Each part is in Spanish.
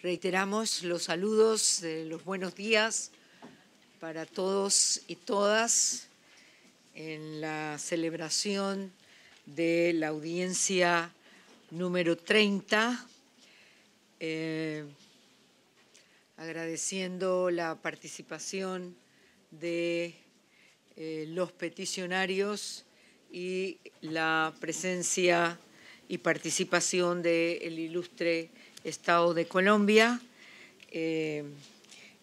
Reiteramos los saludos, los buenos días para todos y todas en la celebración de la audiencia número 30, eh, agradeciendo la participación de eh, los peticionarios y la presencia y participación del ilustre Estado de Colombia. Eh,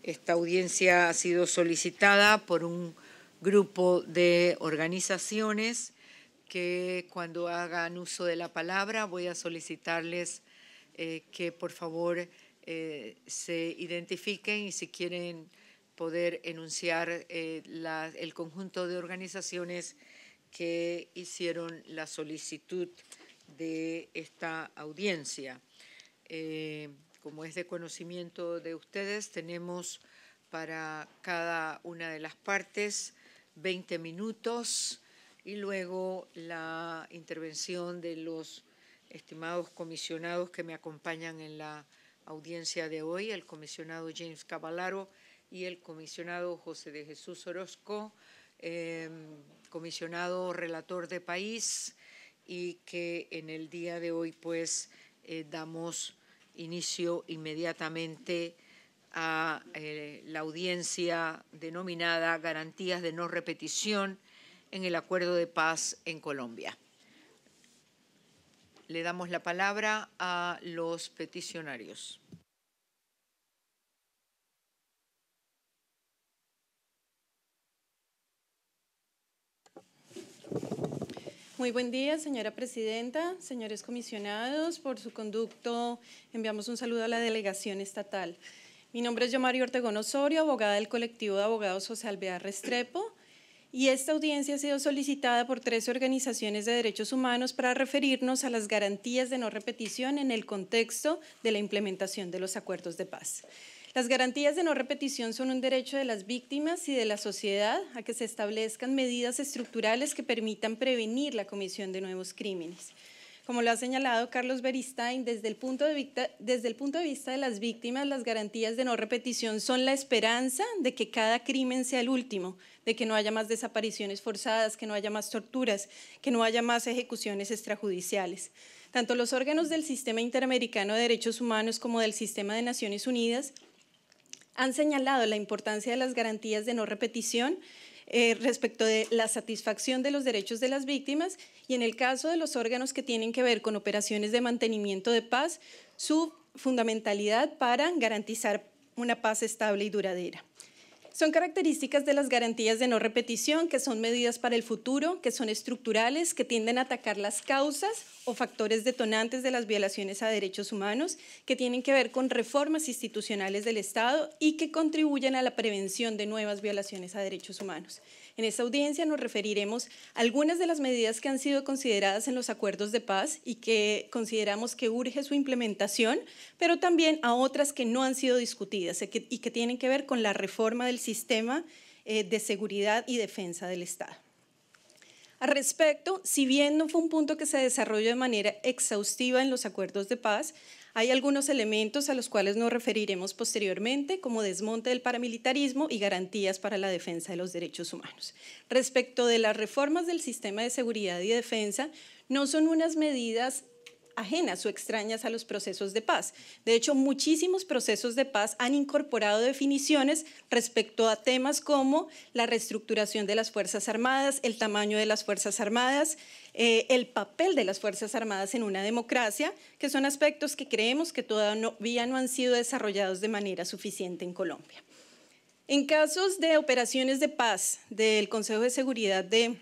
esta audiencia ha sido solicitada por un grupo de organizaciones que cuando hagan uso de la palabra voy a solicitarles eh, que por favor eh, se identifiquen y si quieren poder enunciar el conjunto de organizaciones que hicieron la solicitud de esta audiencia. Eh, como es de conocimiento de ustedes, tenemos para cada una de las partes 20 minutos y luego la intervención de los estimados comisionados que me acompañan en la audiencia de hoy, el comisionado James Cavallaro y el comisionado José de Jesús Orozco, em, comisionado relator de país y que en el día de hoy pues eh, damos inicio inmediatamente a eh, la audiencia denominada Garantías de no repetición en el Acuerdo de Paz en Colombia. Le damos la palabra a los peticionarios. Muy buen día, señora presidenta, señores comisionados. Por su conducto enviamos un saludo a la delegación estatal. Mi nombre es Yomari Ortegón Osorio, abogada del colectivo de abogados Social Alvear Restrepo y esta audiencia ha sido solicitada por tres organizaciones de derechos humanos para referirnos a las garantías de no repetición en el contexto de la implementación de los acuerdos de paz. Las garantías de no repetición son un derecho de las víctimas y de la sociedad a que se establezcan medidas estructurales que permitan prevenir la comisión de nuevos crímenes. Como lo ha señalado Carlos Beristain, desde el, punto de vista, desde el punto de vista de las víctimas, las garantías de no repetición son la esperanza de que cada crimen sea el último, de que no haya más desapariciones forzadas, que no haya más torturas, que no haya más ejecuciones extrajudiciales. Tanto los órganos del Sistema Interamericano de Derechos Humanos como del Sistema de Naciones Unidas han señalado la importancia de las garantías de no repetición eh, respecto de la satisfacción de los derechos de las víctimas y en el caso de los órganos que tienen que ver con operaciones de mantenimiento de paz, su fundamentalidad para garantizar una paz estable y duradera. Son características de las garantías de no repetición, que son medidas para el futuro, que son estructurales, que tienden a atacar las causas o factores detonantes de las violaciones a derechos humanos, que tienen que ver con reformas institucionales del Estado y que contribuyen a la prevención de nuevas violaciones a derechos humanos. En esta audiencia nos referiremos a algunas de las medidas que han sido consideradas en los acuerdos de paz y que consideramos que urge su implementación, pero también a otras que no han sido discutidas y que tienen que ver con la reforma del sistema eh, de seguridad y defensa del Estado. Al respecto, si bien no fue un punto que se desarrolló de manera exhaustiva en los acuerdos de paz, hay algunos elementos a los cuales nos referiremos posteriormente, como desmonte del paramilitarismo y garantías para la defensa de los derechos humanos. Respecto de las reformas del sistema de seguridad y defensa, no son unas medidas ajenas o extrañas a los procesos de paz. De hecho, muchísimos procesos de paz han incorporado definiciones respecto a temas como la reestructuración de las Fuerzas Armadas, el tamaño de las Fuerzas Armadas, eh, el papel de las Fuerzas Armadas en una democracia, que son aspectos que creemos que todavía no han sido desarrollados de manera suficiente en Colombia. En casos de operaciones de paz del Consejo de Seguridad de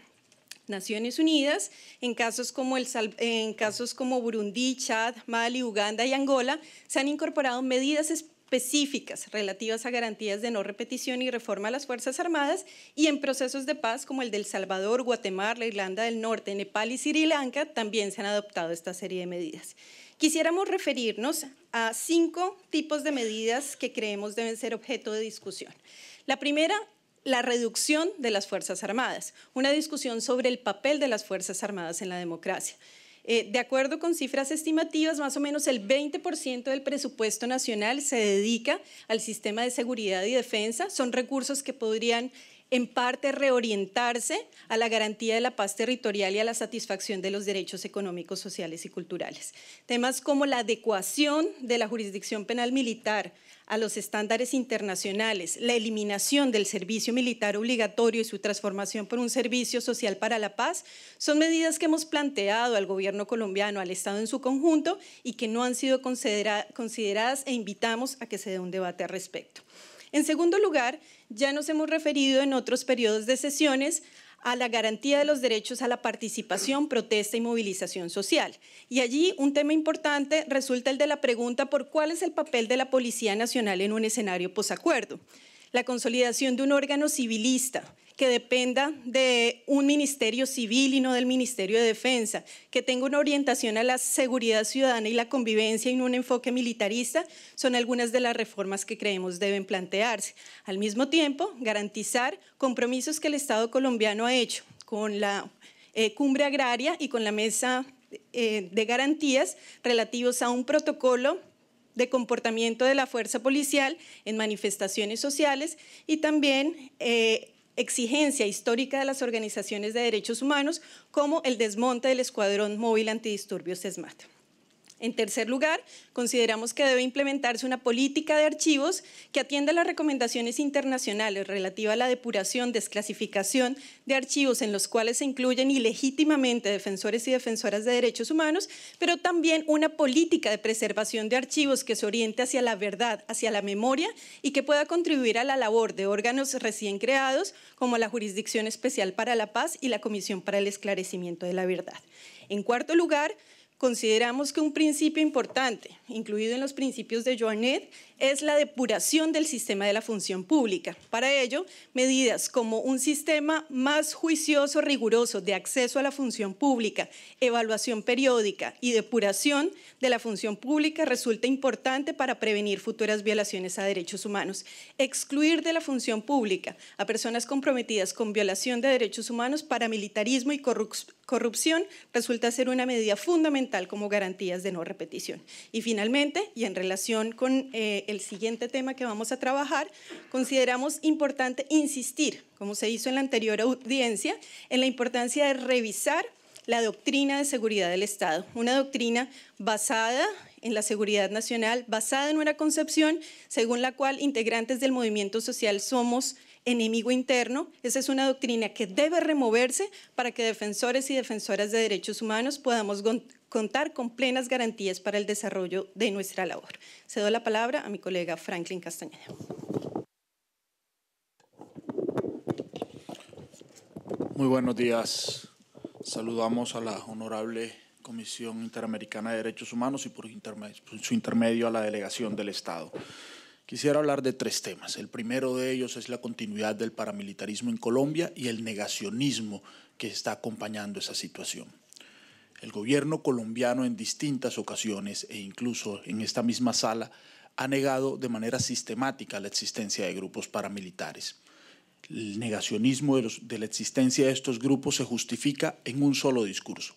Naciones Unidas, en casos como, el, en casos como Burundi, Chad, Mali, Uganda y Angola, se han incorporado medidas específicas relativas a garantías de no repetición y reforma a las Fuerzas Armadas y en procesos de paz como el del Salvador, Guatemala, Irlanda del Norte, Nepal y Sri Lanka también se han adoptado esta serie de medidas. Quisiéramos referirnos a cinco tipos de medidas que creemos deben ser objeto de discusión. La primera la reducción de las Fuerzas Armadas, una discusión sobre el papel de las Fuerzas Armadas en la democracia. Eh, de acuerdo con cifras estimativas, más o menos el 20% del presupuesto nacional se dedica al sistema de seguridad y defensa. Son recursos que podrían en parte reorientarse a la garantía de la paz territorial y a la satisfacción de los derechos económicos, sociales y culturales. Temas como la adecuación de la jurisdicción penal militar a los estándares internacionales, la eliminación del servicio militar obligatorio y su transformación por un servicio social para la paz, son medidas que hemos planteado al gobierno colombiano, al Estado en su conjunto, y que no han sido consideradas e invitamos a que se dé un debate al respecto. En segundo lugar, ya nos hemos referido en otros periodos de sesiones a la garantía de los derechos a la participación, protesta y movilización social. Y allí un tema importante resulta el de la pregunta por cuál es el papel de la Policía Nacional en un escenario posacuerdo. La consolidación de un órgano civilista que dependa de un ministerio civil y no del Ministerio de Defensa, que tenga una orientación a la seguridad ciudadana y la convivencia y un enfoque militarista, son algunas de las reformas que creemos deben plantearse. Al mismo tiempo, garantizar compromisos que el Estado colombiano ha hecho con la eh, cumbre agraria y con la mesa eh, de garantías relativos a un protocolo de comportamiento de la fuerza policial en manifestaciones sociales y también eh, exigencia histórica de las organizaciones de derechos humanos como el desmonte del Escuadrón Móvil Antidisturbios ESMAD. En tercer lugar, consideramos que debe implementarse una política de archivos que atienda las recomendaciones internacionales relativas a la depuración, desclasificación de archivos en los cuales se incluyen ilegítimamente defensores y defensoras de derechos humanos, pero también una política de preservación de archivos que se oriente hacia la verdad, hacia la memoria y que pueda contribuir a la labor de órganos recién creados como la Jurisdicción Especial para la Paz y la Comisión para el Esclarecimiento de la Verdad. En cuarto lugar, consideramos que un principio importante, incluido en los principios de Joanet, es la depuración del sistema de la función pública. Para ello, medidas como un sistema más juicioso, riguroso de acceso a la función pública, evaluación periódica y depuración de la función pública resulta importante para prevenir futuras violaciones a derechos humanos. Excluir de la función pública a personas comprometidas con violación de derechos humanos, paramilitarismo y corrupción corrupción resulta ser una medida fundamental como garantías de no repetición. Y finalmente, y en relación con eh, el siguiente tema que vamos a trabajar, consideramos importante insistir, como se hizo en la anterior audiencia, en la importancia de revisar la doctrina de seguridad del Estado, una doctrina basada en la seguridad nacional basada en una concepción según la cual integrantes del movimiento social somos enemigo interno. Esa es una doctrina que debe removerse para que defensores y defensoras de derechos humanos podamos contar con plenas garantías para el desarrollo de nuestra labor. Cedo la palabra a mi colega Franklin Castañeda. Muy buenos días. Saludamos a la honorable Comisión Interamericana de Derechos Humanos y por, su intermedio a la delegación del Estado. Quisiera hablar de tres temas. El primero de ellos es la continuidad del paramilitarismo en Colombia y el negacionismo que está acompañando esa situación. El gobierno colombiano en distintas ocasiones e incluso en esta misma sala ha negado de manera sistemática la existencia de grupos paramilitares. El negacionismo de la existencia de estos grupos se justifica en un solo discurso,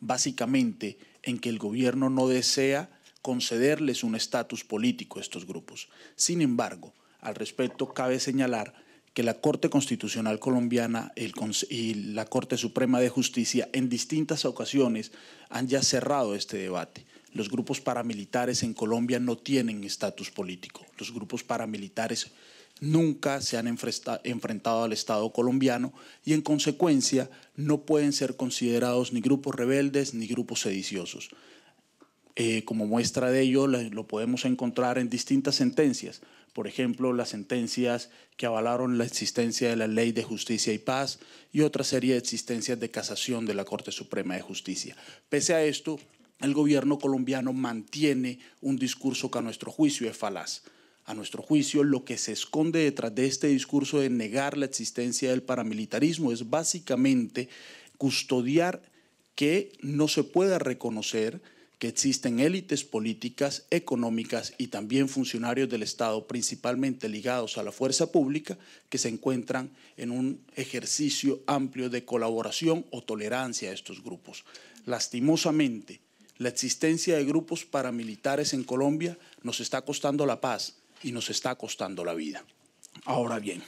básicamente en que el gobierno no desea concederles un estatus político a estos grupos. Sin embargo, al respecto cabe señalar que la Corte Constitucional Colombiana y la Corte Suprema de Justicia en distintas ocasiones han ya cerrado este debate. Los grupos paramilitares en Colombia no tienen estatus político. Los grupos paramilitares nunca se han enfrentado al Estado colombiano y en consecuencia no pueden ser considerados ni grupos rebeldes ni grupos sediciosos. Eh, como muestra de ello lo podemos encontrar en distintas sentencias, por ejemplo las sentencias que avalaron la existencia de la Ley de Justicia y Paz y otra serie de existencias de casación de la Corte Suprema de Justicia. Pese a esto, el gobierno colombiano mantiene un discurso que a nuestro juicio es falaz a nuestro juicio, lo que se esconde detrás de este discurso de negar la existencia del paramilitarismo es básicamente custodiar que no se pueda reconocer que existen élites políticas, económicas y también funcionarios del Estado, principalmente ligados a la fuerza pública, que se encuentran en un ejercicio amplio de colaboración o tolerancia a estos grupos. Lastimosamente, la existencia de grupos paramilitares en Colombia nos está costando la paz, y nos está costando la vida. Ahora bien,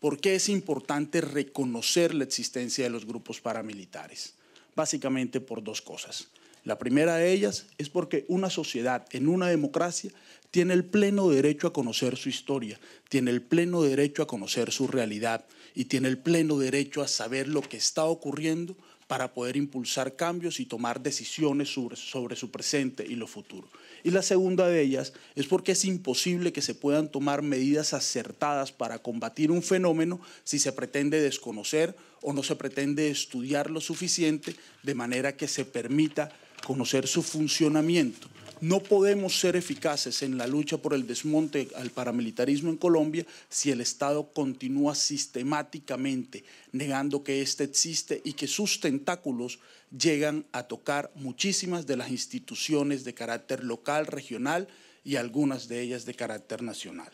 ¿por qué es importante reconocer la existencia de los grupos paramilitares? Básicamente por dos cosas. La primera de ellas es porque una sociedad en una democracia tiene el pleno derecho a conocer su historia, tiene el pleno derecho a conocer su realidad y tiene el pleno derecho a saber lo que está ocurriendo para poder impulsar cambios y tomar decisiones sobre, su presente y lo futuro. Y la segunda de ellas es porque es imposible que se puedan tomar medidas acertadas para combatir un fenómeno si se pretende desconocer o no se pretende estudiar lo suficiente de manera que se permita conocer su funcionamiento no podemos ser eficaces en la lucha por el desmonte al paramilitarismo en Colombia si el Estado continúa sistemáticamente negando que éste existe y que sus tentáculos llegan a tocar muchísimas de las instituciones de carácter local, regional y algunas de ellas de carácter nacional.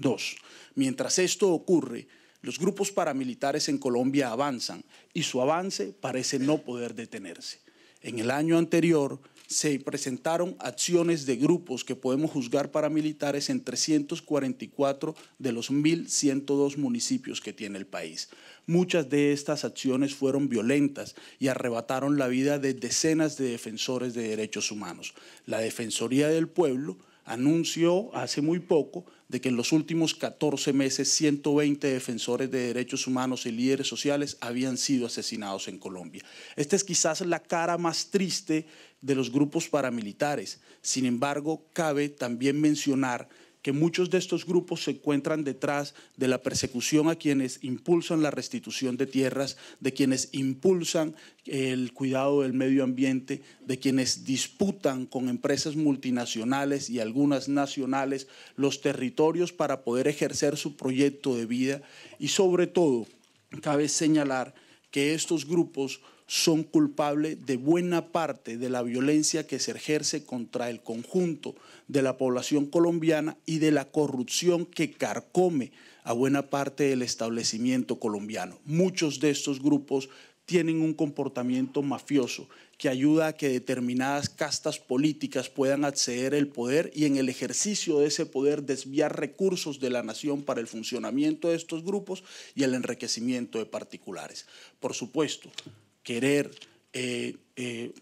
Dos, mientras esto ocurre, los grupos paramilitares en Colombia avanzan y su avance parece no poder detenerse. En el año anterior, se presentaron acciones de grupos que podemos juzgar paramilitares en 344 de los 1.102 municipios que tiene el país. Muchas de estas acciones fueron violentas y arrebataron la vida de decenas de defensores de derechos humanos. La Defensoría del Pueblo anunció hace muy poco de que en los últimos 14 meses 120 defensores de derechos humanos y líderes sociales habían sido asesinados en Colombia. Esta es quizás la cara más triste de los grupos paramilitares. Sin embargo, cabe también mencionar que muchos de estos grupos se encuentran detrás de la persecución a quienes impulsan la restitución de tierras, de quienes impulsan el cuidado del medio ambiente, de quienes disputan con empresas multinacionales y algunas nacionales los territorios para poder ejercer su proyecto de vida y sobre todo, cabe señalar que estos grupos son culpables de buena parte de la violencia que se ejerce contra el conjunto de la población colombiana y de la corrupción que carcome a buena parte del establecimiento colombiano. Muchos de estos grupos tienen un comportamiento mafioso que ayuda a que determinadas castas políticas puedan acceder al poder y en el ejercicio de ese poder desviar recursos de la nación para el funcionamiento de estos grupos y el enriquecimiento de particulares. Por supuesto, querer eh, eh,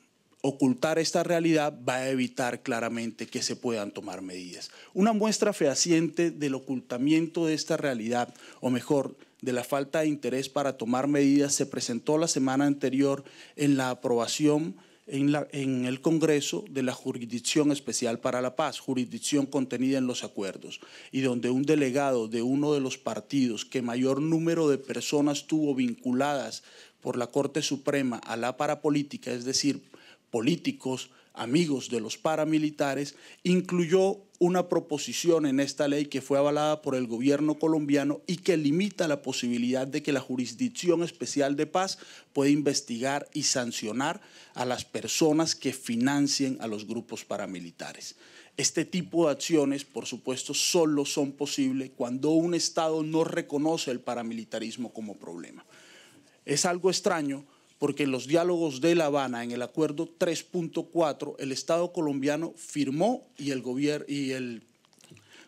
ocultar esta realidad va a evitar claramente que se puedan tomar medidas. Una muestra fehaciente del ocultamiento de esta realidad, o mejor, de la falta de interés para tomar medidas, se presentó la semana anterior en la aprobación en, en, el Congreso de la Jurisdicción Especial para la Paz, jurisdicción contenida en los acuerdos, y donde un delegado de uno de los partidos que mayor número de personas tuvo vinculadas por la Corte Suprema a la parapolítica, es decir, políticos, amigos de los paramilitares, incluyó una proposición en esta ley que fue avalada por el gobierno colombiano y que limita la posibilidad de que la Jurisdicción Especial de Paz pueda investigar y sancionar a las personas que financien a los grupos paramilitares. Este tipo de acciones, por supuesto, solo son posibles cuando un Estado no reconoce el paramilitarismo como problema. Es algo extraño porque en los diálogos de La Habana, en el acuerdo 3.4, el Estado colombiano firmó y el, gobierno, y el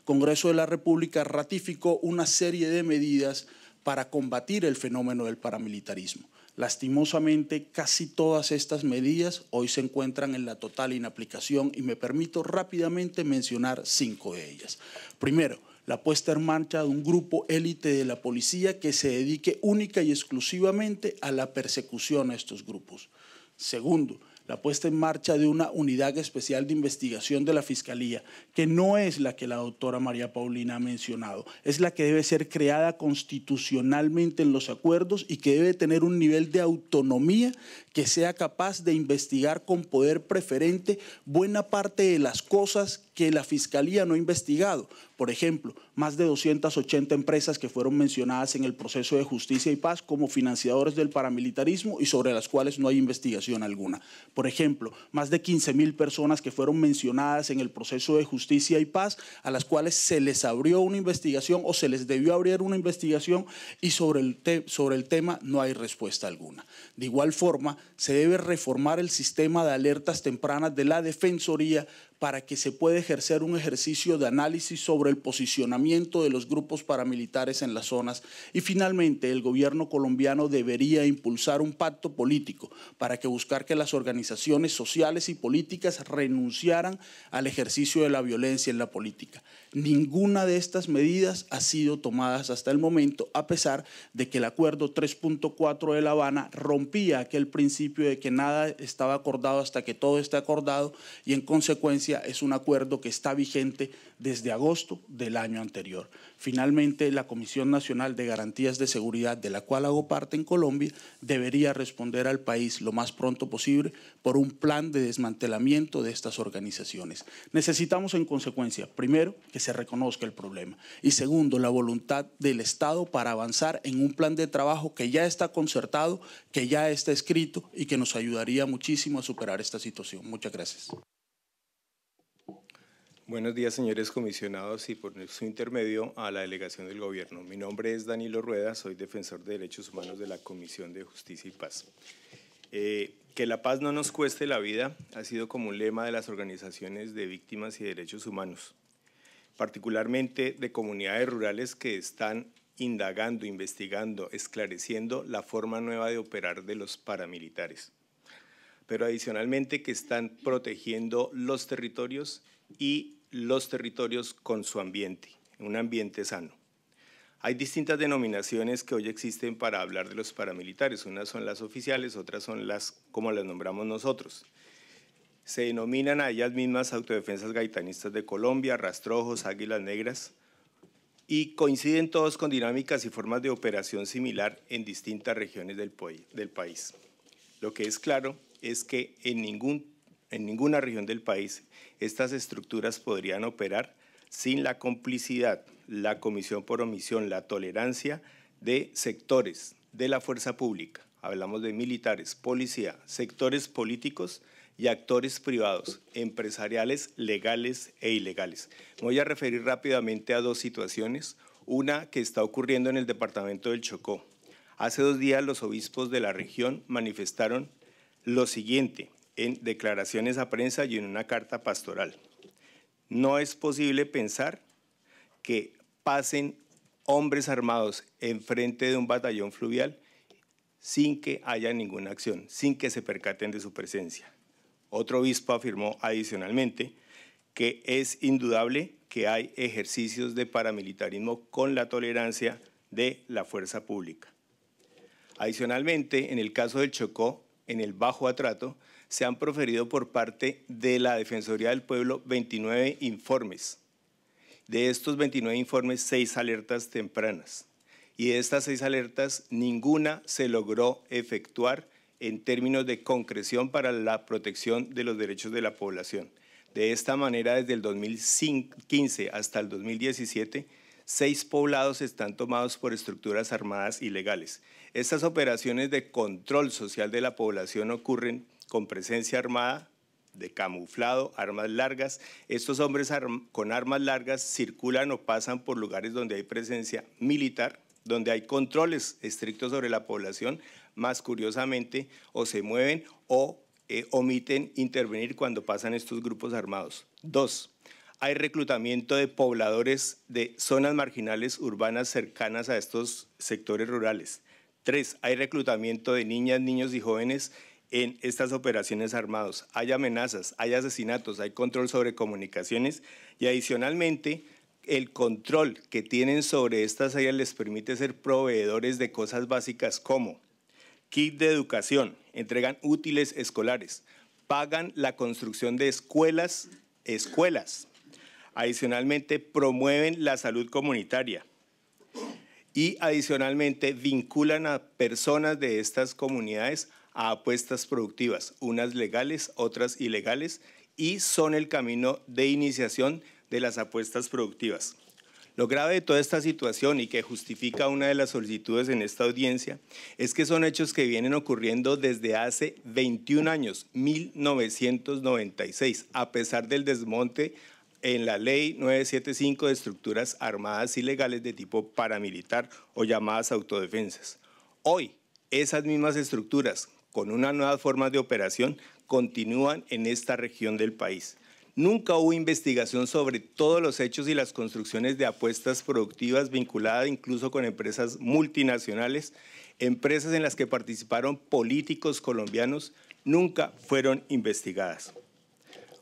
Congreso de la República ratificó una serie de medidas para combatir el fenómeno del paramilitarismo. Lastimosamente, casi todas estas medidas hoy se encuentran en la total inaplicación y me permito rápidamente mencionar cinco de ellas. Primero, la puesta en marcha de un grupo élite de la policía que se dedique única y exclusivamente a la persecución a estos grupos. Segundo, la puesta en marcha de una unidad especial de investigación de la Fiscalía, que no es la que la doctora María Paulina ha mencionado, es la que debe ser creada constitucionalmente en los acuerdos y que debe tener un nivel de autonomía que sea capaz de investigar con poder preferente buena parte de las cosas que la Fiscalía no ha investigado, por ejemplo, más de 280 empresas que fueron mencionadas en el proceso de justicia y paz como financiadores del paramilitarismo y sobre las cuales no hay investigación alguna. Por ejemplo, más de 15.000 personas que fueron mencionadas en el proceso de justicia y paz a las cuales se les abrió una investigación o se les debió abrir una investigación y sobre el, sobre el tema no hay respuesta alguna. De igual forma, se debe reformar el sistema de alertas tempranas de la Defensoría para que se pueda ejercer un ejercicio de análisis sobre el posicionamiento de los grupos paramilitares en las zonas. Y finalmente, el gobierno colombiano debería impulsar un pacto político para que buscar que las organizaciones sociales y políticas renunciaran al ejercicio de la violencia en la política. Ninguna de estas medidas ha sido tomadas hasta el momento, a pesar de que el Acuerdo 3.4 de La Habana rompía aquel principio de que nada estaba acordado hasta que todo esté acordado y en consecuencia es un acuerdo que está vigente desde agosto del año anterior. Finalmente, la Comisión Nacional de Garantías de Seguridad, de la cual hago parte en Colombia, debería responder al país lo más pronto posible por un plan de desmantelamiento de estas organizaciones. Necesitamos, en consecuencia, primero, que se reconozca el problema y segundo, la voluntad del Estado para avanzar en un plan de trabajo que ya está concertado, que ya está escrito y que nos ayudaría muchísimo a superar esta situación. Muchas gracias. Buenos días, señores comisionados, y por su intermedio a la delegación del Gobierno. Mi nombre es Danilo Rueda, soy defensor de derechos humanos de la Comisión de Justicia y Paz. Eh, que la paz no nos cueste la vida ha sido como un lema de las organizaciones de víctimas y derechos humanos, particularmente de comunidades rurales que están indagando, investigando, esclareciendo la forma nueva de operar de los paramilitares, pero adicionalmente que están protegiendo los territorios y los territorios con su ambiente, un ambiente sano. Hay distintas denominaciones que hoy existen para hablar de los paramilitares. Unas son las oficiales, otras son las como las nombramos nosotros. Se denominan a ellas mismas autodefensas gaitanistas de Colombia, rastrojos, águilas negras, y coinciden todos con dinámicas y formas de operación similar en distintas regiones del, del país. Lo que es claro es que en ningún en ninguna región del país estas estructuras podrían operar sin la complicidad, la comisión por omisión, la tolerancia de sectores de la fuerza pública. Hablamos de militares, policía, sectores políticos y actores privados, empresariales, legales e ilegales. voy a referir rápidamente a dos situaciones. Una que está ocurriendo en el departamento del Chocó. Hace dos días los obispos de la región manifestaron lo siguiente en declaraciones a prensa y en una carta pastoral. No es posible pensar que pasen hombres armados enfrente de un batallón fluvial sin que haya ninguna acción, sin que se percaten de su presencia. Otro obispo afirmó adicionalmente que es indudable que hay ejercicios de paramilitarismo con la tolerancia de la fuerza pública. Adicionalmente, en el caso del Chocó, en el Bajo Atrato, se han proferido por parte de la Defensoría del Pueblo 29 informes. De estos 29 informes, seis alertas tempranas. Y de estas seis alertas, ninguna se logró efectuar en términos de concreción para la protección de los derechos de la población. De esta manera, desde el 2015 hasta el 2017, seis poblados están tomados por estructuras armadas ilegales. Estas operaciones de control social de la población ocurren con presencia armada de camuflado, armas largas. Estos hombres con armas largas circulan o pasan por lugares donde hay presencia militar, donde hay controles estrictos sobre la población, más curiosamente, o se mueven o eh, omiten intervenir cuando pasan estos grupos armados. Dos, hay reclutamiento de pobladores de zonas marginales urbanas cercanas a estos sectores rurales. Tres, hay reclutamiento de niñas, niños y jóvenes en estas operaciones armadas. Hay amenazas, hay asesinatos, hay control sobre comunicaciones y adicionalmente el control que tienen sobre estas áreas les permite ser proveedores de cosas básicas como kit de educación, entregan útiles escolares, pagan la construcción de escuelas, escuelas. Adicionalmente promueven la salud comunitaria y adicionalmente vinculan a personas de estas comunidades a apuestas productivas, unas legales, otras ilegales, y son el camino de iniciación de las apuestas productivas. Lo grave de toda esta situación y que justifica una de las solicitudes en esta audiencia es que son hechos que vienen ocurriendo desde hace 21 años, 1996, a pesar del desmonte en la ley 975 de estructuras armadas ilegales de tipo paramilitar o llamadas autodefensas. Hoy, esas mismas estructuras con una nueva forma de operación continúan en esta región del país. Nunca hubo investigación sobre todos los hechos y las construcciones de apuestas productivas vinculadas incluso con empresas multinacionales, empresas en las que participaron políticos colombianos, nunca fueron investigadas.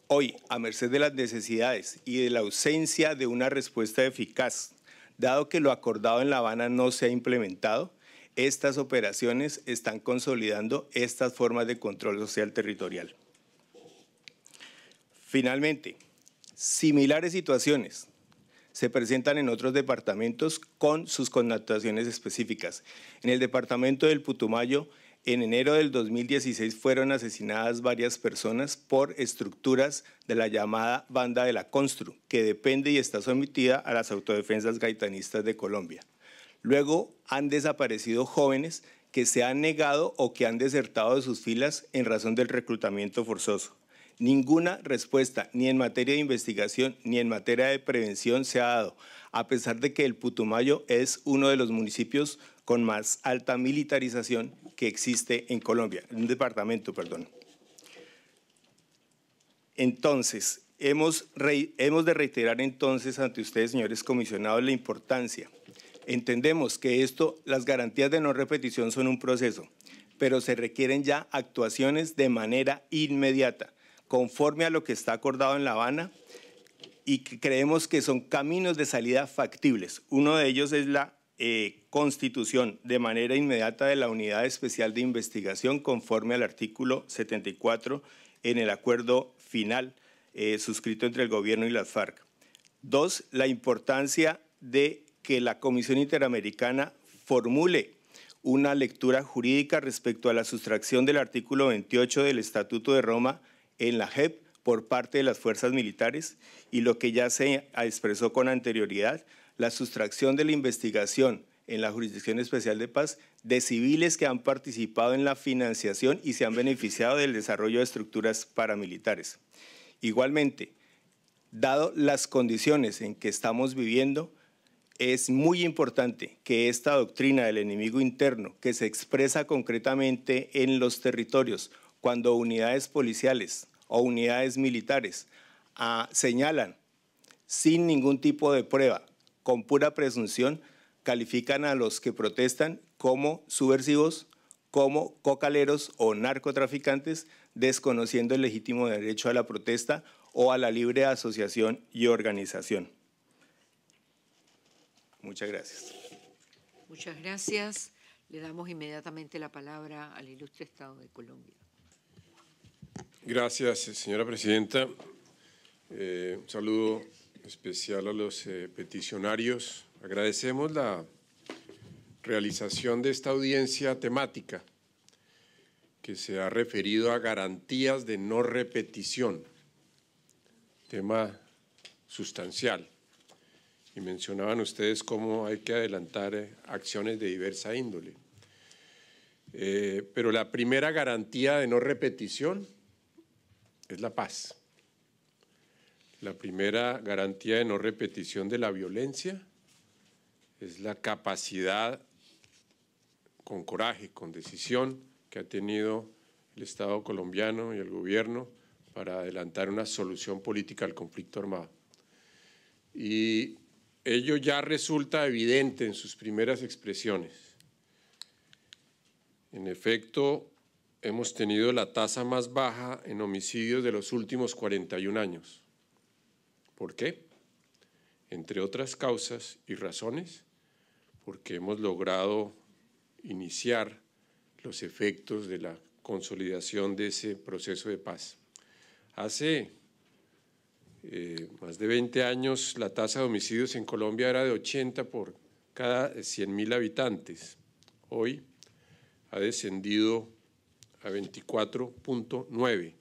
Hoy, a merced de las necesidades y de la ausencia de una respuesta eficaz, dado que lo acordado en La Habana no se ha implementado, estas operaciones están consolidando estas formas de control social territorial. Finalmente, similares situaciones se presentan en otros departamentos con sus connotaciones específicas. En el departamento del Putumayo, en enero del 2016 fueron asesinadas varias personas por estructuras de la llamada banda de la Constru, que depende y está sometida a las autodefensas gaitanistas de Colombia. Luego han desaparecido jóvenes que se han negado o que han desertado de sus filas en razón del reclutamiento forzoso. Ninguna respuesta, ni en materia de investigación, ni en materia de prevención, se ha dado, a pesar de que el Putumayo es uno de los municipios con más alta militarización que existe en Colombia, en un departamento, perdón. Entonces, hemos, hemos de reiterar entonces ante ustedes, señores comisionados, la importancia Entendemos que esto, las garantías de no repetición son un proceso, pero se requieren ya actuaciones de manera inmediata, conforme a lo que está acordado en La Habana y creemos que son caminos de salida factibles. Uno de ellos es la eh, constitución de manera inmediata de la Unidad Especial de Investigación conforme al artículo 74 en el acuerdo final eh, suscrito entre el gobierno y las FARC. Dos, la importancia de que la Comisión Interamericana formule una lectura jurídica respecto a la sustracción del artículo 28 del Estatuto de Roma en la JEP por parte de las fuerzas militares y lo que ya se expresó con anterioridad, la sustracción de la investigación en la Jurisdicción Especial de Paz de civiles que han participado en la financiación y se han beneficiado del desarrollo de estructuras paramilitares. Igualmente, dado las condiciones en que estamos viviendo, es muy importante que esta doctrina del enemigo interno, que se expresa concretamente en los territorios, cuando unidades policiales o unidades militares ah, señalan sin ningún tipo de prueba, con pura presunción, califican a los que protestan como subversivos, como cocaleros o narcotraficantes, desconociendo el legítimo derecho a la protesta o a la libre asociación y organización. Muchas gracias. Muchas gracias. Le damos inmediatamente la palabra al ilustre Estado de Colombia. Gracias, eh, señora presidenta. Eh, un saludo especial a los eh, peticionarios. Agradecemos la realización de esta audiencia temática que se ha referido a garantías de no repetición, tema sustancial y mencionaban ustedes cómo hay que adelantar eh, acciones de diversa índole. Eh, pero la primera garantía de no repetición es la paz. La primera garantía de no repetición de la violencia es la capacidad con coraje, con decisión que ha tenido el Estado colombiano y el gobierno para adelantar una solución política al conflicto armado. Y ello ya resulta evidente en sus primeras expresiones. En efecto, hemos tenido la tasa más baja en homicidios de los últimos 41 años. ¿Por qué? Entre otras causas y razones, porque hemos logrado iniciar los efectos de la consolidación de ese proceso de paz. Hace eh, más de 20 años la tasa de homicidios en Colombia era de 80 por cada 100.000 habitantes. Hoy ha descendido a 24.9,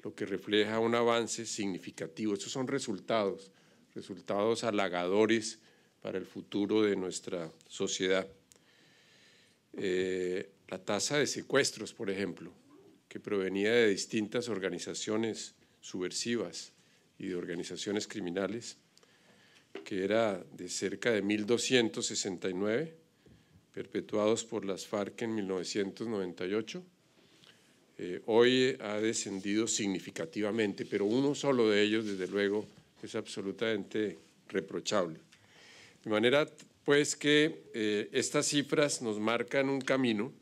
lo que refleja un avance significativo. Estos son resultados, resultados halagadores para el futuro de nuestra sociedad. Eh, la tasa de secuestros, por ejemplo, que provenía de distintas organizaciones subversivas, y de organizaciones criminales, que era de cerca de 1.269, perpetuados por las FARC en 1998. Eh, hoy ha descendido significativamente, pero uno solo de ellos, desde luego, es absolutamente reprochable. De manera, pues, que eh, estas cifras nos marcan un camino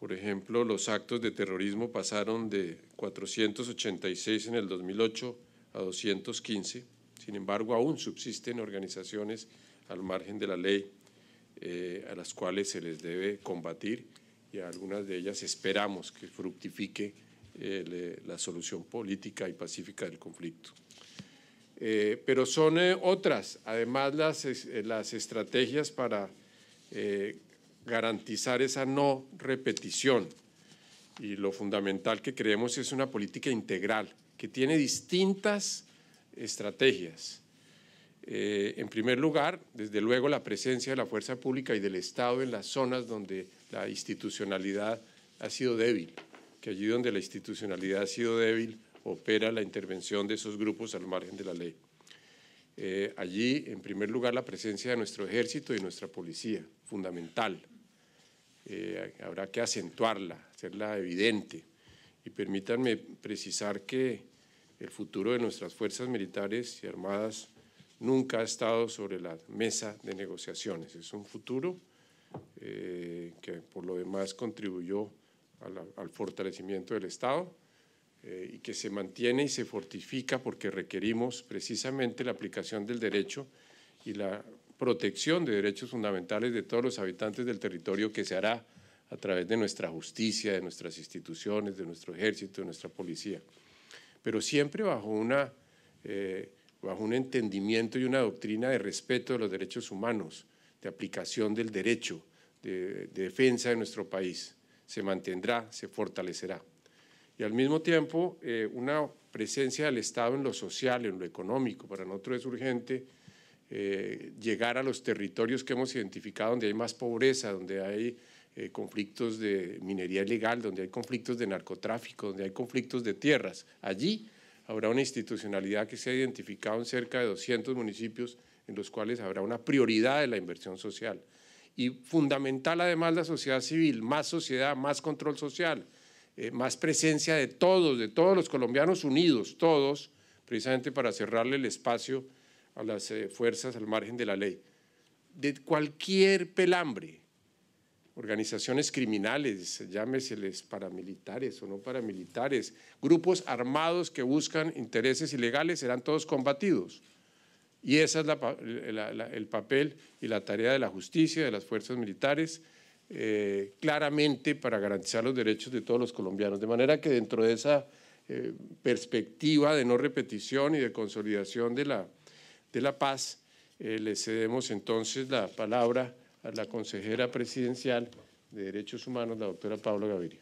por ejemplo, los actos de terrorismo pasaron de 486 en el 2008 a 215. Sin embargo, aún subsisten organizaciones al margen de la ley eh, a las cuales se les debe combatir y a algunas de ellas esperamos que fructifique eh, la solución política y pacífica del conflicto. Eh, pero son otras, además las, las estrategias para garantizar esa no repetición. Y lo fundamental que creemos es una política integral que tiene distintas estrategias. Eh, en primer lugar, desde luego, la presencia de la fuerza pública y del Estado en las zonas donde la institucionalidad ha sido débil, que allí donde la institucionalidad ha sido débil opera la intervención de esos grupos al margen de la ley. Eh, allí, en primer lugar, la presencia de nuestro ejército y nuestra policía, fundamental. Eh, habrá que acentuarla, hacerla evidente. Y permítanme precisar que el futuro de nuestras fuerzas militares y armadas nunca ha estado sobre la mesa de negociaciones. Es un futuro eh, que por lo demás contribuyó al fortalecimiento del Estado eh, y que se mantiene y se fortifica porque requerimos precisamente la aplicación del derecho y la protección de derechos fundamentales de todos los habitantes del territorio que se hará a través de nuestra justicia, de nuestras instituciones, de nuestro ejército, de nuestra policía, pero siempre bajo, una, eh, bajo un entendimiento y una doctrina de respeto de los derechos humanos, de aplicación del derecho, de, defensa de nuestro país. Se mantendrá, se fortalecerá. Y al mismo tiempo, eh, una presencia del Estado en lo social, en lo económico, para nosotros es urgente eh, llegar a los territorios que hemos identificado donde hay más pobreza, donde hay eh, conflictos de minería ilegal, donde hay conflictos de narcotráfico, donde hay conflictos de tierras. Allí habrá una institucionalidad que se ha identificado en cerca de 200 municipios en los cuales habrá una prioridad de la inversión social. Y fundamental además la sociedad civil, más sociedad, más control social, eh, más presencia de todos, de todos los colombianos unidos, todos, precisamente para cerrarle el espacio a las eh, fuerzas al margen de la ley, de cualquier pelambre, organizaciones criminales, llámeseles paramilitares o no paramilitares, grupos armados que buscan intereses ilegales, serán todos combatidos. Y ese es el papel y la tarea de la justicia, de las fuerzas militares, eh, claramente para garantizar los derechos de todos los colombianos. De manera que dentro de esa eh, perspectiva de no repetición y de consolidación de la de la Paz. Eh, le cedemos entonces la palabra a la consejera presidencial de Derechos Humanos, la doctora Paula Gaviria.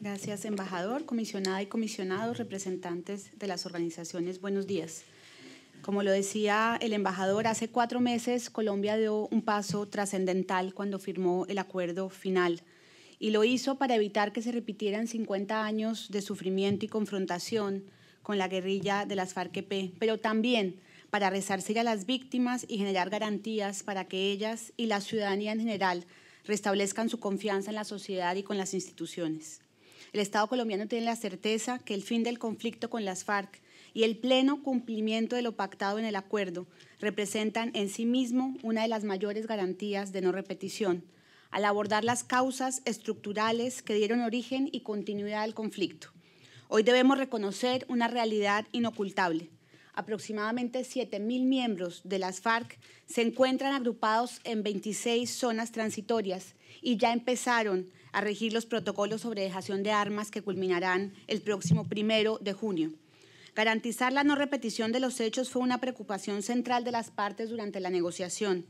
Gracias, embajador, comisionada y comisionados, representantes de las organizaciones. Buenos días. Como lo decía el embajador, hace cuatro meses Colombia dio un paso trascendental cuando firmó el acuerdo final y lo hizo para evitar que se repitieran 50 años de sufrimiento y confrontación con la guerrilla de las FARC-EP, pero también para resarcir a las víctimas y generar garantías para que ellas y la ciudadanía en general restablezcan su confianza en la sociedad y con las instituciones. El Estado colombiano tiene la certeza que el fin del conflicto con las FARC y el pleno cumplimiento de lo pactado en el acuerdo representan en sí mismo una de las mayores garantías de no repetición, al abordar las causas estructurales que dieron origen y continuidad al conflicto. Hoy debemos reconocer una realidad inocultable, aproximadamente 7.000 miembros de las FARC se encuentran agrupados en 26 zonas transitorias y ya empezaron a regir los protocolos sobre dejación de armas que culminarán el próximo primero de junio. Garantizar la no repetición de los hechos fue una preocupación central de las partes durante la negociación.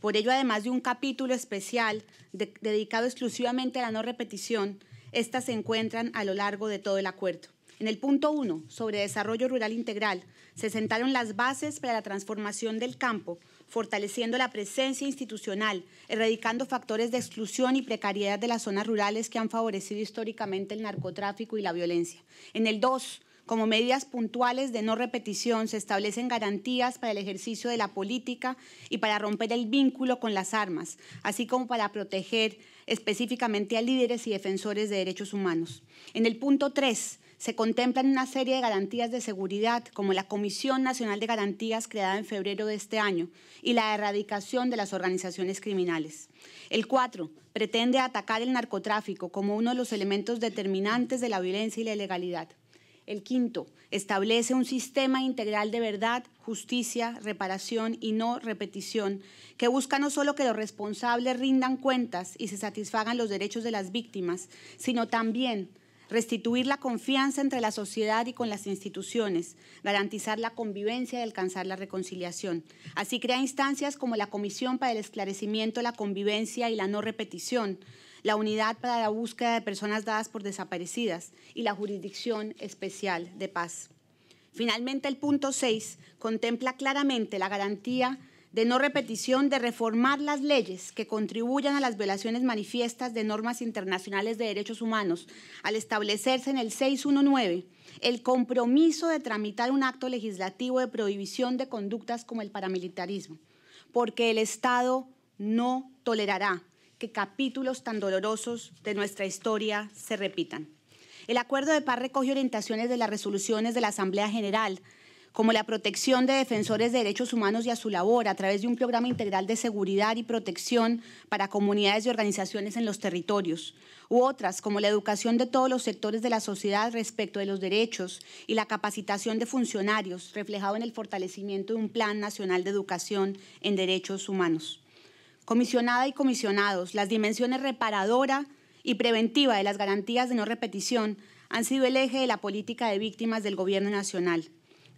Por ello, además de un capítulo especial dedicado exclusivamente a la no repetición, estas se encuentran a lo largo de todo el acuerdo. En el punto 1, sobre desarrollo rural integral, se sentaron las bases para la transformación del campo, fortaleciendo la presencia institucional, erradicando factores de exclusión y precariedad de las zonas rurales que han favorecido históricamente el narcotráfico y la violencia. En el 2, como medidas puntuales de no repetición, se establecen garantías para el ejercicio de la política y para romper el vínculo con las armas, así como para proteger específicamente a líderes y defensores de derechos humanos. En el punto 3, se contemplan una serie de garantías de seguridad, como la Comisión Nacional de Garantías creada en febrero de este año y la erradicación de las organizaciones criminales. El 4. Pretende atacar el narcotráfico como uno de los elementos determinantes de la violencia y la ilegalidad. El quinto, establece un sistema integral de verdad, justicia, reparación y no repetición que busca no solo que los responsables rindan cuentas y se satisfagan los derechos de las víctimas, sino también restituir la confianza entre la sociedad y con las instituciones, garantizar la convivencia y alcanzar la reconciliación. Así crea instancias como la Comisión para el Esclarecimiento, la Convivencia y la No Repetición, la Unidad para la Búsqueda de Personas Dadas por Desaparecidas y la Jurisdicción Especial de Paz. Finalmente, el punto 6 contempla claramente la garantía de no repetición, de reformar las leyes que contribuyan a las violaciones manifiestas de normas internacionales de derechos humanos, al establecerse en el 619 el compromiso de tramitar un acto legislativo de prohibición de conductas como el paramilitarismo, porque el Estado no tolerará que capítulos tan dolorosos de nuestra historia se repitan. El acuerdo de paz recoge orientaciones de las resoluciones de la Asamblea General como la protección de defensores de derechos humanos y a su labor a través de un programa integral de seguridad y protección para comunidades y organizaciones en los territorios, u otras como la educación de todos los sectores de la sociedad respecto de los derechos y la capacitación de funcionarios, reflejado en el fortalecimiento de un Plan Nacional de Educación en Derechos Humanos. Comisionada y comisionados, las dimensiones reparadora y preventiva de las garantías de no repetición han sido el eje de la política de víctimas del Gobierno Nacional.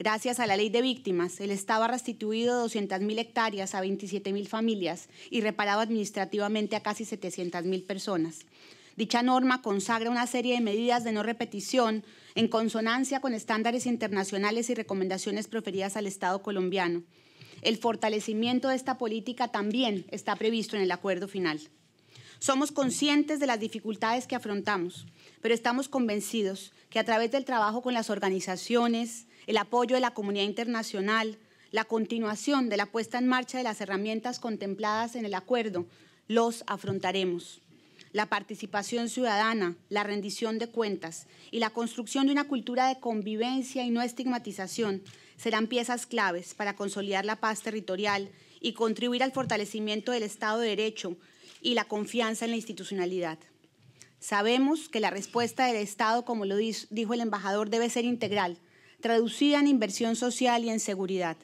Gracias a la ley de víctimas, el Estado ha restituido 200.000 hectáreas a 27.000 familias y reparado administrativamente a casi 700.000 personas. Dicha norma consagra una serie de medidas de no repetición en consonancia con estándares internacionales y recomendaciones proferidas al Estado colombiano. El fortalecimiento de esta política también está previsto en el acuerdo final. Somos conscientes de las dificultades que afrontamos, pero estamos convencidos que a través del trabajo con las organizaciones, el apoyo de la comunidad internacional, la continuación de la puesta en marcha de las herramientas contempladas en el acuerdo, los afrontaremos. La participación ciudadana, la rendición de cuentas y la construcción de una cultura de convivencia y no estigmatización serán piezas claves para consolidar la paz territorial y contribuir al fortalecimiento del Estado de Derecho y la confianza en la institucionalidad. Sabemos que la respuesta del Estado, como lo dijo el embajador, debe ser integral traducida en inversión social y en seguridad.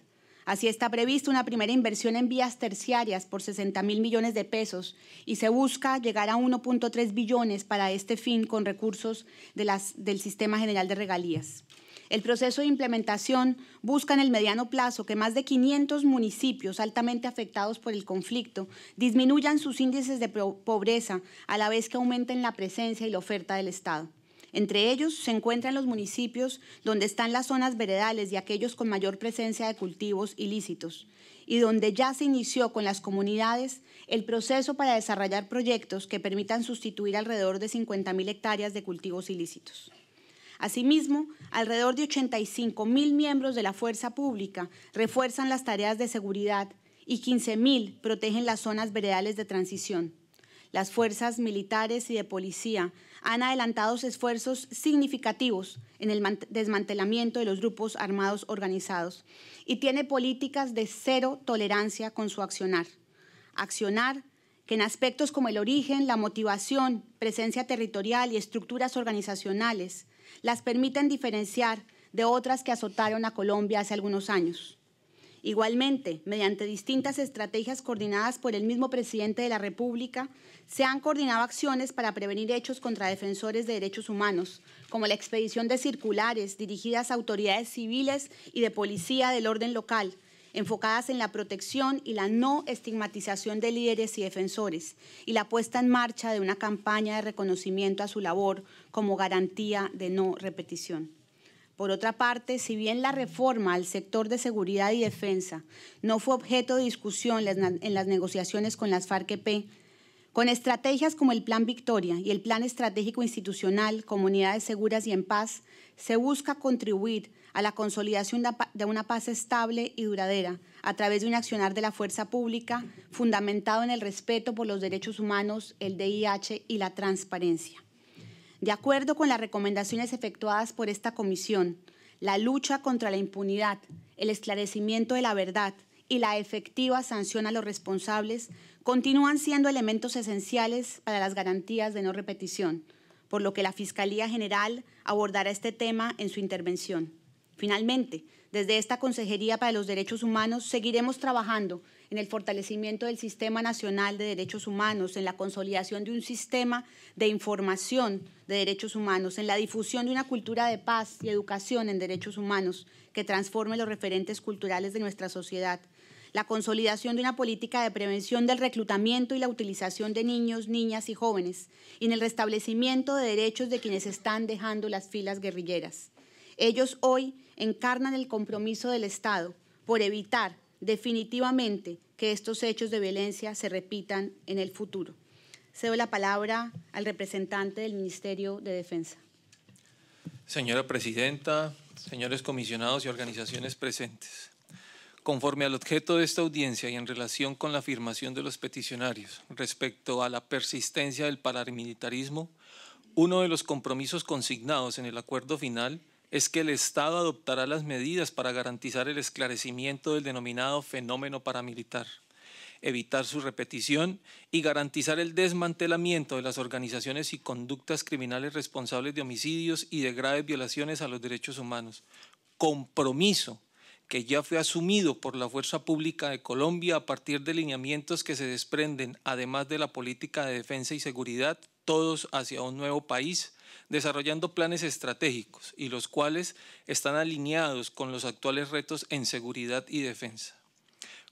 Así está prevista una primera inversión en vías terciarias por 60 mil millones de pesos y se busca llegar a 1.3 billones para este fin con recursos del Sistema General de Regalías. El proceso de implementación busca en el mediano plazo que más de 500 municipios altamente afectados por el conflicto disminuyan sus índices de pobreza a la vez que aumenten la presencia y la oferta del Estado. Entre ellos se encuentran los municipios donde están las zonas veredales y aquellos con mayor presencia de cultivos ilícitos, y donde ya se inició con las comunidades el proceso para desarrollar proyectos que permitan sustituir alrededor de 50.000 hectáreas de cultivos ilícitos. Asimismo, alrededor de 85.000 miembros de la fuerza pública refuerzan las tareas de seguridad y 15.000 protegen las zonas veredales de transición. Las fuerzas militares y de policía han adelantado esfuerzos significativos en el desmantelamiento de los grupos armados organizados y tiene políticas de cero tolerancia con su accionar. Accionar que en aspectos como el origen, la motivación, presencia territorial y estructuras organizacionales las permiten diferenciar de otras que azotaron a Colombia hace algunos años. Igualmente, mediante distintas estrategias coordinadas por el mismo presidente de la República, se han coordinado acciones para prevenir hechos contra defensores de derechos humanos, como la expedición de circulares dirigidas a autoridades civiles y de policía del orden local, enfocadas en la protección y la no estigmatización de líderes y defensores, y la puesta en marcha de una campaña de reconocimiento a su labor como garantía de no repetición. Por otra parte, si bien la reforma al sector de seguridad y defensa no fue objeto de discusión en las negociaciones con las FARC-EP, con estrategias como el Plan Victoria y el Plan Estratégico Institucional Comunidades Seguras y en Paz, se busca contribuir a la consolidación de una paz estable y duradera a través de un accionar de la fuerza pública fundamentado en el respeto por los derechos humanos, el DIH y la transparencia. De acuerdo con las recomendaciones efectuadas por esta comisión, la lucha contra la impunidad, el esclarecimiento de la verdad y la efectiva sanción a los responsables continúan siendo elementos esenciales para las garantías de no repetición, por lo que la Fiscalía General abordará este tema en su intervención. Finalmente, desde esta Consejería para los Derechos Humanos seguiremos trabajando en el fortalecimiento del Sistema Nacional de Derechos Humanos, en la consolidación de un sistema de información de derechos humanos, en la difusión de una cultura de paz y educación en derechos humanos que transforme los referentes culturales de nuestra sociedad, la consolidación de una política de prevención del reclutamiento y la utilización de niños, niñas y jóvenes, y en el restablecimiento de derechos de quienes están dejando las filas guerrilleras. Ellos hoy encarnan el compromiso del Estado por evitar definitivamente que estos hechos de violencia se repitan en el futuro. Cedo la palabra al representante del Ministerio de Defensa. Señora Presidenta, señores comisionados y organizaciones presentes. Conforme al objeto de esta audiencia y en relación con la afirmación de los peticionarios respecto a la persistencia del paramilitarismo, uno de los compromisos consignados en el acuerdo final es que el Estado adoptará las medidas para garantizar el esclarecimiento del denominado fenómeno paramilitar, evitar su repetición y garantizar el desmantelamiento de las organizaciones y conductas criminales responsables de homicidios y de graves violaciones a los derechos humanos. Compromiso que ya fue asumido por la Fuerza Pública de Colombia a partir de lineamientos que se desprenden, además de la política de defensa y seguridad, todos hacia un nuevo país desarrollando planes estratégicos y los cuales están alineados con los actuales retos en seguridad y defensa.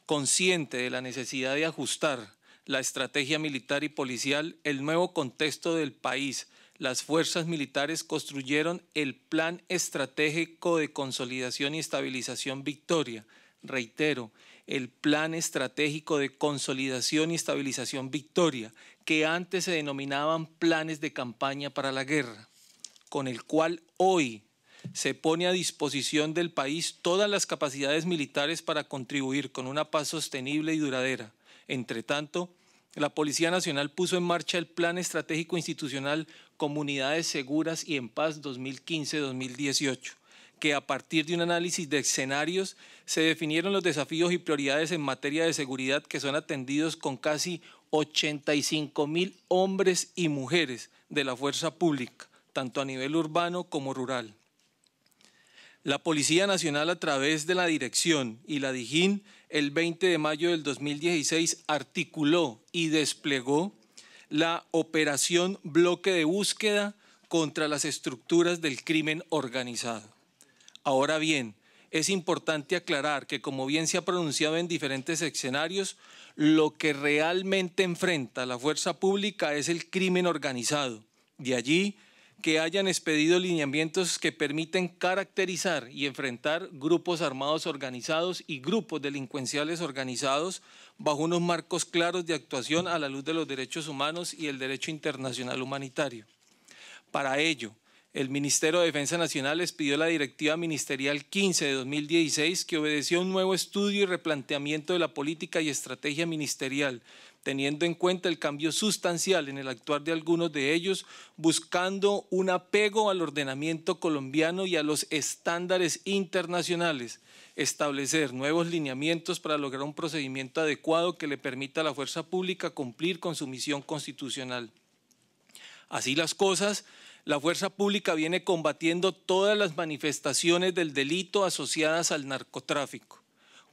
Consciente de la necesidad de ajustar la estrategia militar y policial, el nuevo contexto del país, las fuerzas militares construyeron el Plan Estratégico de Consolidación y Estabilización Victoria, reitero, el Plan Estratégico de Consolidación y Estabilización Victoria, que antes se denominaban planes de campaña para la guerra, con el cual hoy se pone a disposición del país todas las capacidades militares para contribuir con una paz sostenible y duradera. Entre tanto, la Policía Nacional puso en marcha el Plan Estratégico Institucional Comunidades Seguras y en Paz 2015-2018 que a partir de un análisis de escenarios se definieron los desafíos y prioridades en materia de seguridad que son atendidos con casi 85 mil hombres y mujeres de la fuerza pública, tanto a nivel urbano como rural. La Policía Nacional a través de la Dirección y la DIJÍN el 20 de mayo del 2016 articuló y desplegó la operación Bloque de Búsqueda contra las estructuras del crimen organizado. Ahora bien, es importante aclarar que como bien se ha pronunciado en diferentes escenarios, lo que realmente enfrenta la fuerza pública es el crimen organizado. De allí que hayan expedido lineamientos que permiten caracterizar y enfrentar grupos armados organizados y grupos delincuenciales organizados bajo unos marcos claros de actuación a la luz de los derechos humanos y el derecho internacional humanitario. Para ello, el Ministerio de Defensa Nacional les pidió la Directiva Ministerial 15 de 2016 que obedeció un nuevo estudio y replanteamiento de la política y estrategia ministerial, teniendo en cuenta el cambio sustancial en el actuar de algunos de ellos, buscando un apego al ordenamiento colombiano y a los estándares internacionales establecer nuevos lineamientos para lograr un procedimiento adecuado que le permita a la fuerza pública cumplir con su misión constitucional. Así las cosas, la fuerza pública viene combatiendo todas las manifestaciones del delito asociadas al narcotráfico,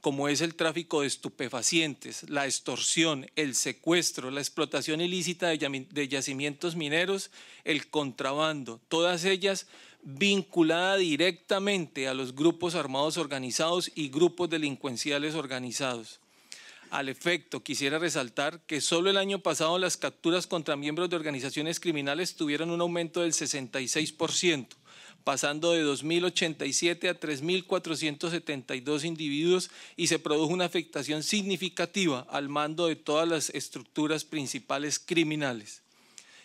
como es el tráfico de estupefacientes, la extorsión, el secuestro, la explotación ilícita de yacimientos mineros, el contrabando, todas ellas vinculadas directamente a los grupos armados organizados y grupos delincuenciales organizados. Al efecto, quisiera resaltar que solo el año pasado las capturas contra miembros de organizaciones criminales tuvieron un aumento del 66%, pasando de 2.087 a 3.472 individuos y se produjo una afectación significativa al mando de todas las estructuras principales criminales.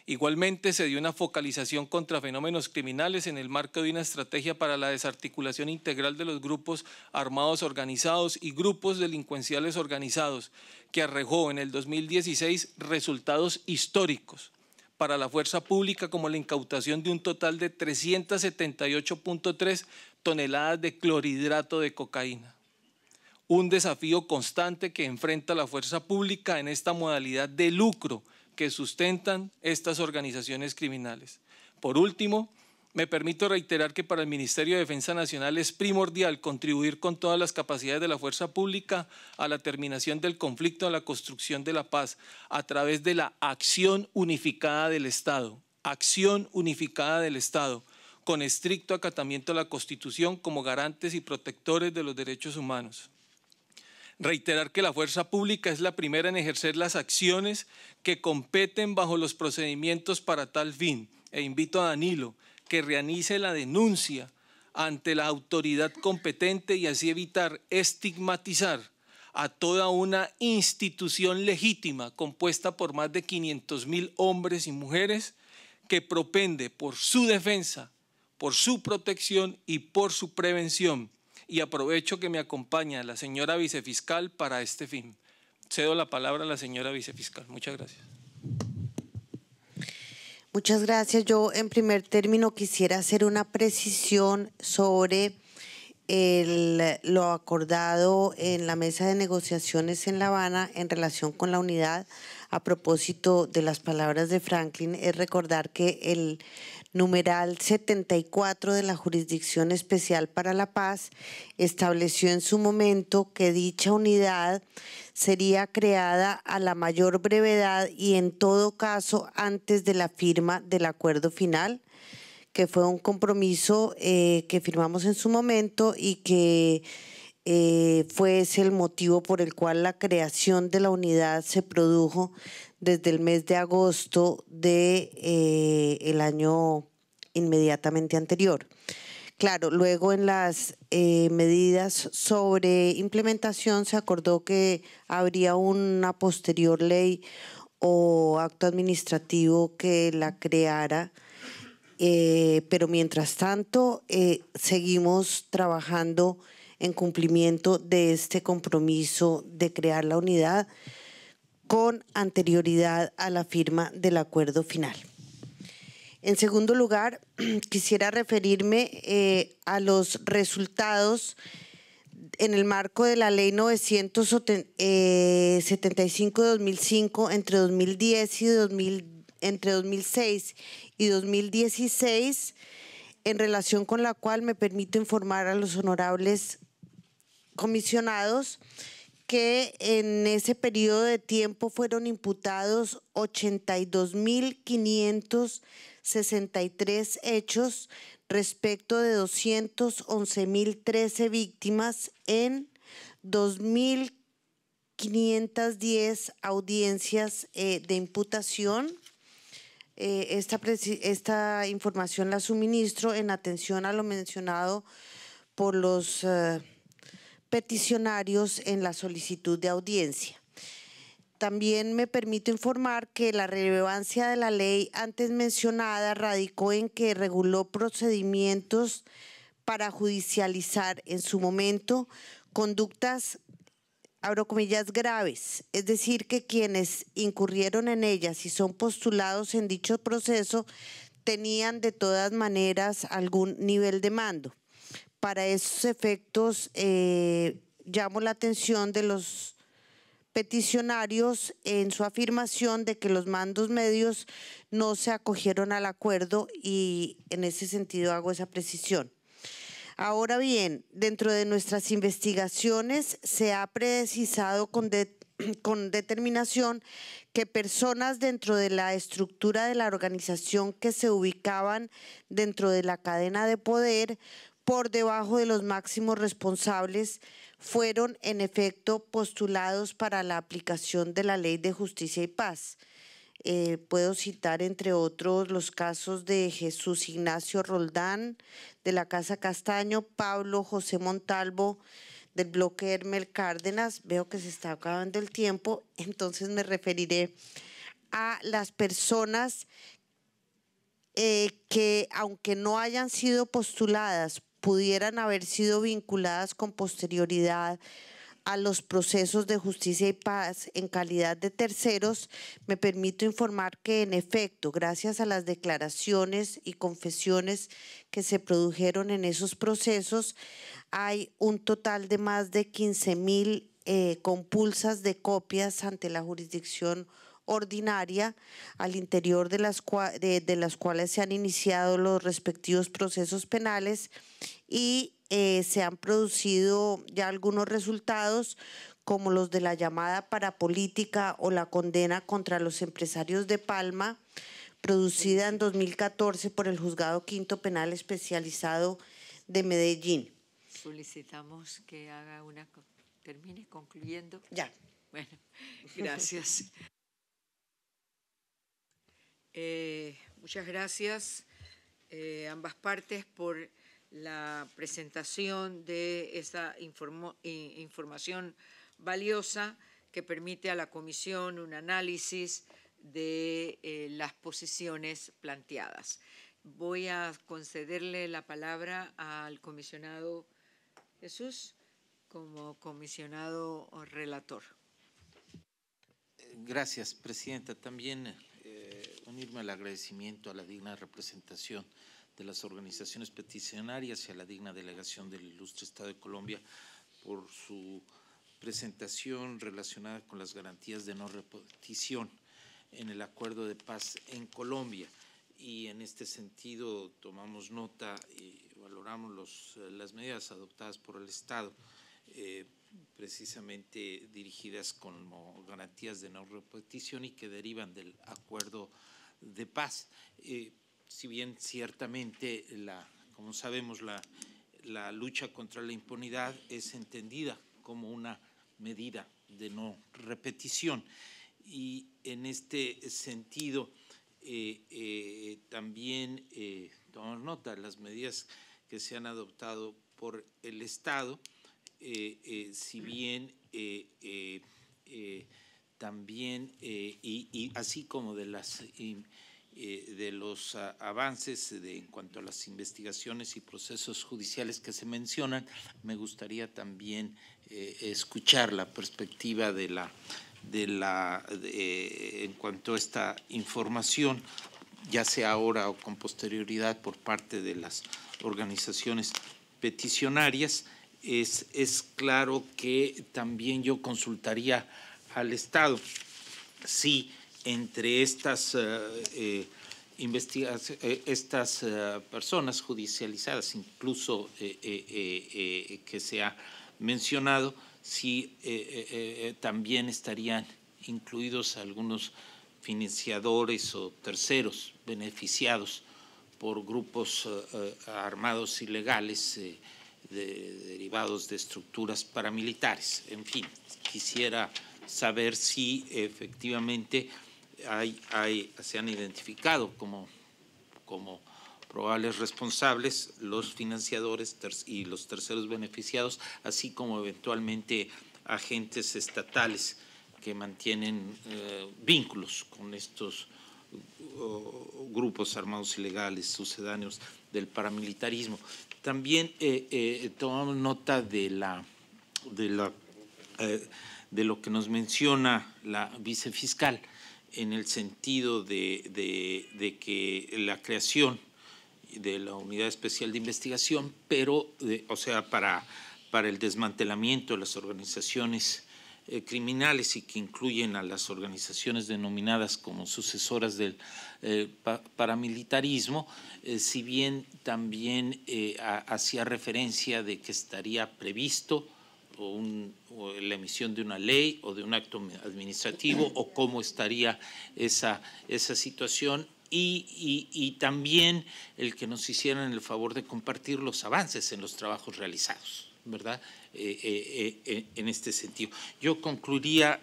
Igualmente se dio una focalización contra fenómenos criminales en el marco de una estrategia para la desarticulación integral de los grupos armados organizados y grupos delincuenciales organizados, que arrojó en el 2016 resultados históricos para la fuerza pública como la incautación de un total de 378.3 toneladas de clorhidrato de cocaína. Un desafío constante que enfrenta la fuerza pública en esta modalidad de lucro que sustentan estas organizaciones criminales. Por último, me permito reiterar que para el Ministerio de Defensa Nacional es primordial contribuir con todas las capacidades de la fuerza pública a la terminación del conflicto, a la construcción de la paz, a través de la acción unificada del Estado. Acción unificada del Estado, con estricto acatamiento a la Constitución como garantes y protectores de los derechos humanos. Reiterar que la fuerza pública es la primera en ejercer las acciones que competen bajo los procedimientos para tal fin. E invito a Danilo que realice la denuncia ante la autoridad competente y así evitar estigmatizar a toda una institución legítima compuesta por más de 500 mil hombres y mujeres que propende por su defensa, por su protección y por su prevención y aprovecho que me acompaña la señora vicefiscal para este fin. Cedo la palabra a la señora vicefiscal. Muchas gracias. Muchas gracias. Yo en primer término quisiera hacer una precisión sobre lo acordado en la mesa de negociaciones en La Habana en relación con la unidad. A propósito de las palabras de Franklin, es recordar que el numeral 74 de la Jurisdicción Especial para la Paz, estableció en su momento que dicha unidad sería creada a la mayor brevedad y en todo caso antes de la firma del acuerdo final que fue un compromiso eh, que firmamos en su momento y que eh, fue ese el motivo por el cual la creación de la unidad se produjo desde el mes de agosto de, eh, año inmediatamente anterior. Claro, luego en las eh, medidas sobre implementación se acordó que habría una posterior ley o acto administrativo que la creara, eh, pero mientras tanto eh, seguimos trabajando en cumplimiento de este compromiso de crear la unidad con anterioridad a la firma del acuerdo final. En segundo lugar, quisiera referirme eh, a los resultados en el marco de la Ley 975-2005 eh, entre 2010 y 2000, entre 2006 y 2016, en relación con la cual me permito informar a los honorables comisionados que en ese periodo de tiempo fueron imputados 82.563 hechos respecto de 211.013 víctimas en 2.510 audiencias eh, de imputación. Eh, esta, esta, información la suministro en atención a lo mencionado por los... Eh, peticionarios en la solicitud de audiencia. También me permito informar que la relevancia de la ley antes mencionada radicó en que reguló procedimientos para judicializar en su momento conductas, abro comillas, graves, es decir, que quienes incurrieron en ellas y son postulados en dicho proceso tenían de todas maneras algún nivel de mando. Para esos efectos, eh, llamo la atención de los peticionarios en su afirmación de que los mandos medios no se acogieron al acuerdo y en ese sentido hago esa precisión. Ahora bien, dentro de nuestras investigaciones se ha precisado con determinación que personas dentro de la estructura de la organización que se ubicaban dentro de la cadena de poder por debajo de los máximos responsables fueron en efecto postulados para la aplicación de la Ley de Justicia y Paz. Eh, puedo citar, entre otros, los casos de Jesús Ignacio Roldán, de la Casa Castaño, Pablo José Montalvo, del bloque Hermel Cárdenas. Veo que se está acabando el tiempo, entonces me referiré a las personas eh, que, aunque no hayan sido postuladas pudieran haber sido vinculadas con posterioridad a los procesos de justicia y paz en calidad de terceros, me permito informar que en efecto, gracias a las declaraciones y confesiones que se produjeron en esos procesos, hay un total de más de 15 mil eh, compulsas de copias ante la jurisdicción ordinaria, al interior de las, cuales se han iniciado los respectivos procesos penales y eh, se han producido ya algunos resultados como los de la llamada para política o la condena contra los empresarios de Palma, producida en 2014 por el Juzgado Quinto Penal Especializado de Medellín. Solicitamos que haga una termine concluyendo. Ya. Bueno, gracias. Eh, muchas gracias eh, ambas partes por la presentación de esta información valiosa que permite a la Comisión un análisis de eh, las posiciones planteadas. Voy a concederle la palabra al comisionado Jesús como comisionado relator. Gracias, Presidenta. También unirme al agradecimiento a la digna representación de las organizaciones peticionarias y a la digna delegación del ilustre Estado de Colombia por su presentación relacionada con las garantías de no repetición en el acuerdo de paz en Colombia. Y en este sentido tomamos nota y valoramos eh, las medidas adoptadas por el Estado, eh, precisamente dirigidas como garantías de no repetición y que derivan del acuerdo de paz. Eh, si bien ciertamente, la, como sabemos, la, lucha contra la impunidad es entendida como una medida de no repetición. Y en este sentido, eh, eh, también tomamos nota de las medidas que se han adoptado por el Estado, si bien también, eh, y, así como de, las, eh, de los ah, avances en cuanto a las investigaciones y procesos judiciales que se mencionan, me gustaría también eh, escuchar la perspectiva de la, de la en cuanto a esta información, ya sea ahora o con posterioridad por parte de las organizaciones peticionarias. Es, es claro que también yo consultaría al Estado. Si entre estas, eh, eh, eh, estas personas judicializadas, incluso que se ha mencionado, si también estarían incluidos algunos financiadores o terceros beneficiados por grupos armados ilegales derivados de estructuras paramilitares. En fin, quisiera saber si efectivamente hay, hay, se han identificado como, como probables responsables los financiadores y los terceros beneficiados, así como eventualmente agentes estatales que mantienen eh, vínculos con estos uh, grupos armados ilegales, sucedáneos del paramilitarismo. También eh, eh, tomamos nota de la, de la de lo que nos menciona la vicefiscal en el sentido de, que la creación de la unidad especial de investigación, pero, o sea, para, el desmantelamiento de las organizaciones eh, criminales y que incluyen a las organizaciones denominadas como sucesoras del eh, paramilitarismo, eh, si bien también hacía referencia de que estaría previsto o, la emisión de una ley o de un acto administrativo o cómo estaría esa, esa situación y, también el que nos hicieran el favor de compartir los avances en los trabajos realizados, ¿verdad? Eh, eh, eh, en este sentido. Yo concluiría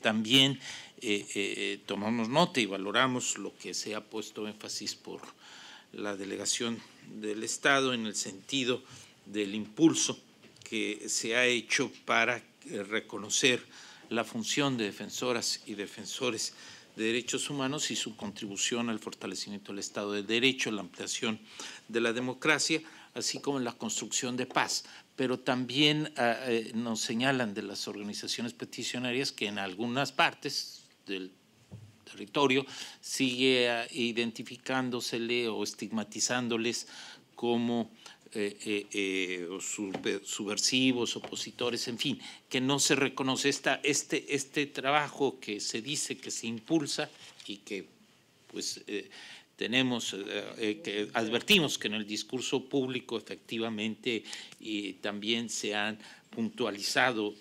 también, tomamos nota y valoramos lo que se ha puesto énfasis por la delegación del Estado en el sentido del impulso que se ha hecho para eh, reconocer la función de defensoras y defensores de derechos humanos y su contribución al fortalecimiento del Estado de Derecho, la ampliación de la democracia, así como en la construcción de paz. Pero también ah, eh, nos señalan de las organizaciones peticionarias que en algunas partes del territorio sigue ah, identificándosele o estigmatizándoles como eh, eh, eh, subversivos, opositores, en fin, que no se reconoce esta, este, este trabajo que se dice que se impulsa y que pues tenemos, que advertimos que en el discurso público efectivamente y también se han puntualizado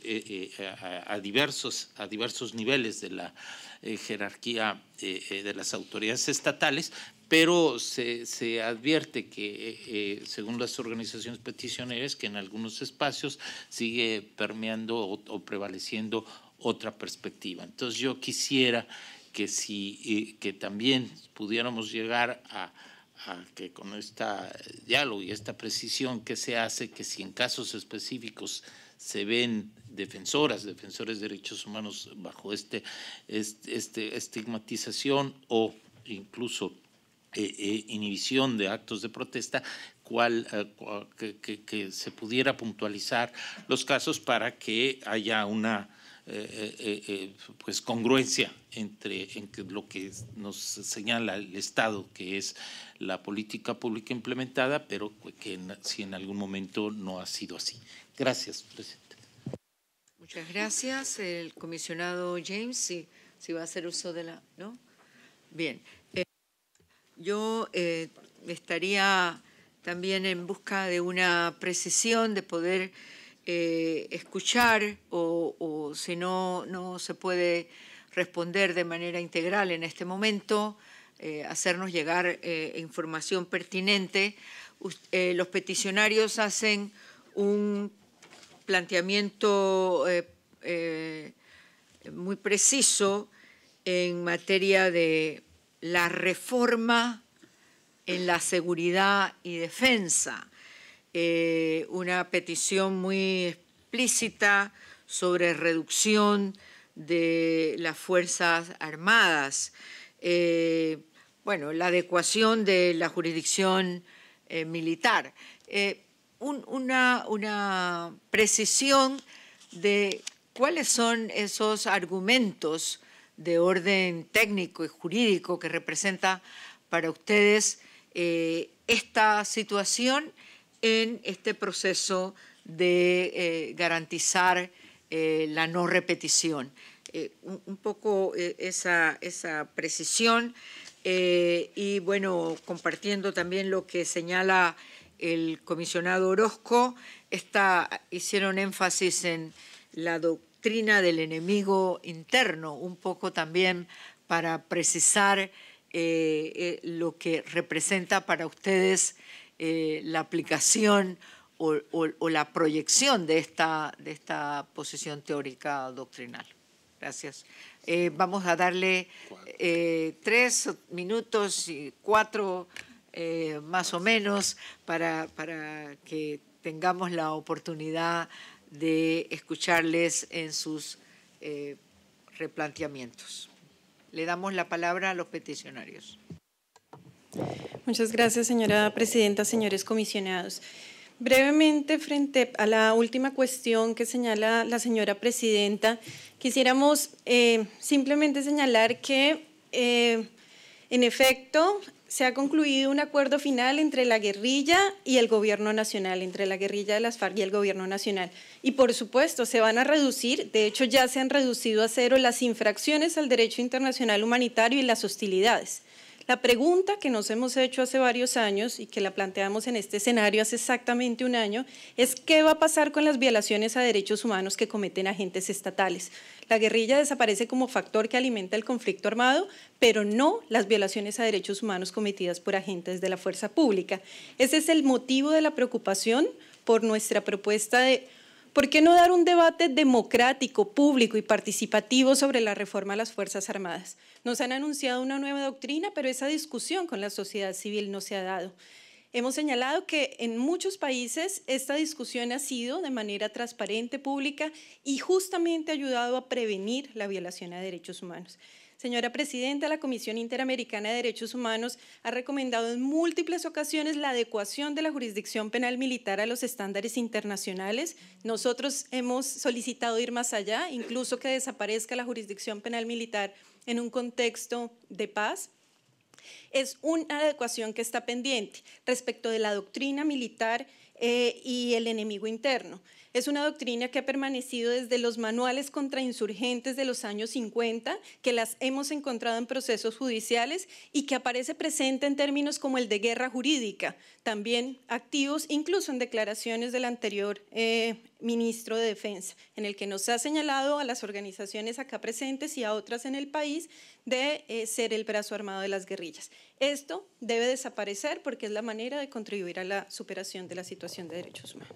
a, diversos, a diversos niveles de la jerarquía de las autoridades estatales, pero se, advierte que, eh, eh, según las organizaciones peticionarias, que en algunos espacios sigue permeando o, prevaleciendo otra perspectiva. Entonces yo quisiera que, si, eh, que también pudiéramos llegar a, que con este diálogo y esta precisión que se hace, que si en casos específicos se ven defensoras, defensores de derechos humanos bajo esta este, este, estigmatización o incluso eh, eh, inhibición de actos de protesta, cual, eh, que, se pudiera puntualizar los casos para que haya una pues congruencia entre en lo que nos señala el Estado, que es la política pública implementada, pero que si en algún momento no ha sido así. Gracias, presidente. Muchas gracias. El comisionado James, si, si va a hacer uso de la... ¿no? Bien. Yo eh, estaría también en busca de una precisión, de poder eh, escuchar o, si no, no se puede responder de manera integral en este momento, eh, hacernos llegar información pertinente. los peticionarios hacen un planteamiento muy preciso en materia de la reforma en la seguridad y defensa, eh, una petición muy explícita sobre reducción de las Fuerzas Armadas, eh, bueno, la adecuación de la jurisdicción eh, militar, una precisión de cuáles son esos argumentos de orden técnico y jurídico que representa para ustedes eh, esta situación en este proceso de eh, garantizar eh, la no repetición. Un, poco esa, precisión y bueno, compartiendo también lo que señala el comisionado Orozco, hicieron énfasis en la doctrina del enemigo interno, un poco también para precisar eh, eh, lo que representa para ustedes eh, la aplicación o, la proyección de esta, de esta posición teórica doctrinal. Gracias. vamos a darle tres minutos y cuatro más o menos para, para que tengamos la oportunidad de escucharles en sus eh, replanteamientos. Le damos la palabra a los peticionarios. Muchas gracias, señora presidenta, señores comisionados. Brevemente, frente a la última cuestión que señala la señora presidenta, quisiéramos eh, simplemente señalar que, eh, en efecto, se ha concluido un acuerdo final entre la guerrilla y el gobierno nacional, entre la guerrilla de las FARC y el gobierno nacional. Y por supuesto, se van a reducir, de hecho ya se han reducido a cero las infracciones al derecho internacional humanitario y las hostilidades. La pregunta que nos hemos hecho hace varios años y que la planteamos en este escenario hace exactamente un año es qué va a pasar con las violaciones a derechos humanos que cometen agentes estatales. La guerrilla desaparece como factor que alimenta el conflicto armado, pero no las violaciones a derechos humanos cometidas por agentes de la fuerza pública. Ese es el motivo de la preocupación por nuestra propuesta de ¿Por qué no dar un debate democrático, público y participativo sobre la reforma de las Fuerzas Armadas? Nos han anunciado una nueva doctrina, pero esa discusión con la sociedad civil no se ha dado. Hemos señalado que en muchos países esta discusión ha sido de manera transparente, pública y justamente ha ayudado a prevenir la violación a derechos humanos. Señora Presidenta, la Comisión Interamericana de Derechos Humanos ha recomendado en múltiples ocasiones la adecuación de la jurisdicción penal militar a los estándares internacionales. Nosotros hemos solicitado ir más allá, incluso que desaparezca la jurisdicción penal militar en un contexto de paz. Es una adecuación que está pendiente respecto de la doctrina militar eh, y el enemigo interno. Es una doctrina que ha permanecido desde los manuales contra insurgentes de los años 50, que las hemos encontrado en procesos judiciales y que aparece presente en términos como el de guerra jurídica, también activos incluso en declaraciones del anterior eh, ministro de Defensa, en el que nos ha señalado a las organizaciones acá presentes y a otras en el país de eh, ser el brazo armado de las guerrillas. Esto debe desaparecer porque es la manera de contribuir a la superación de la situación de derechos humanos.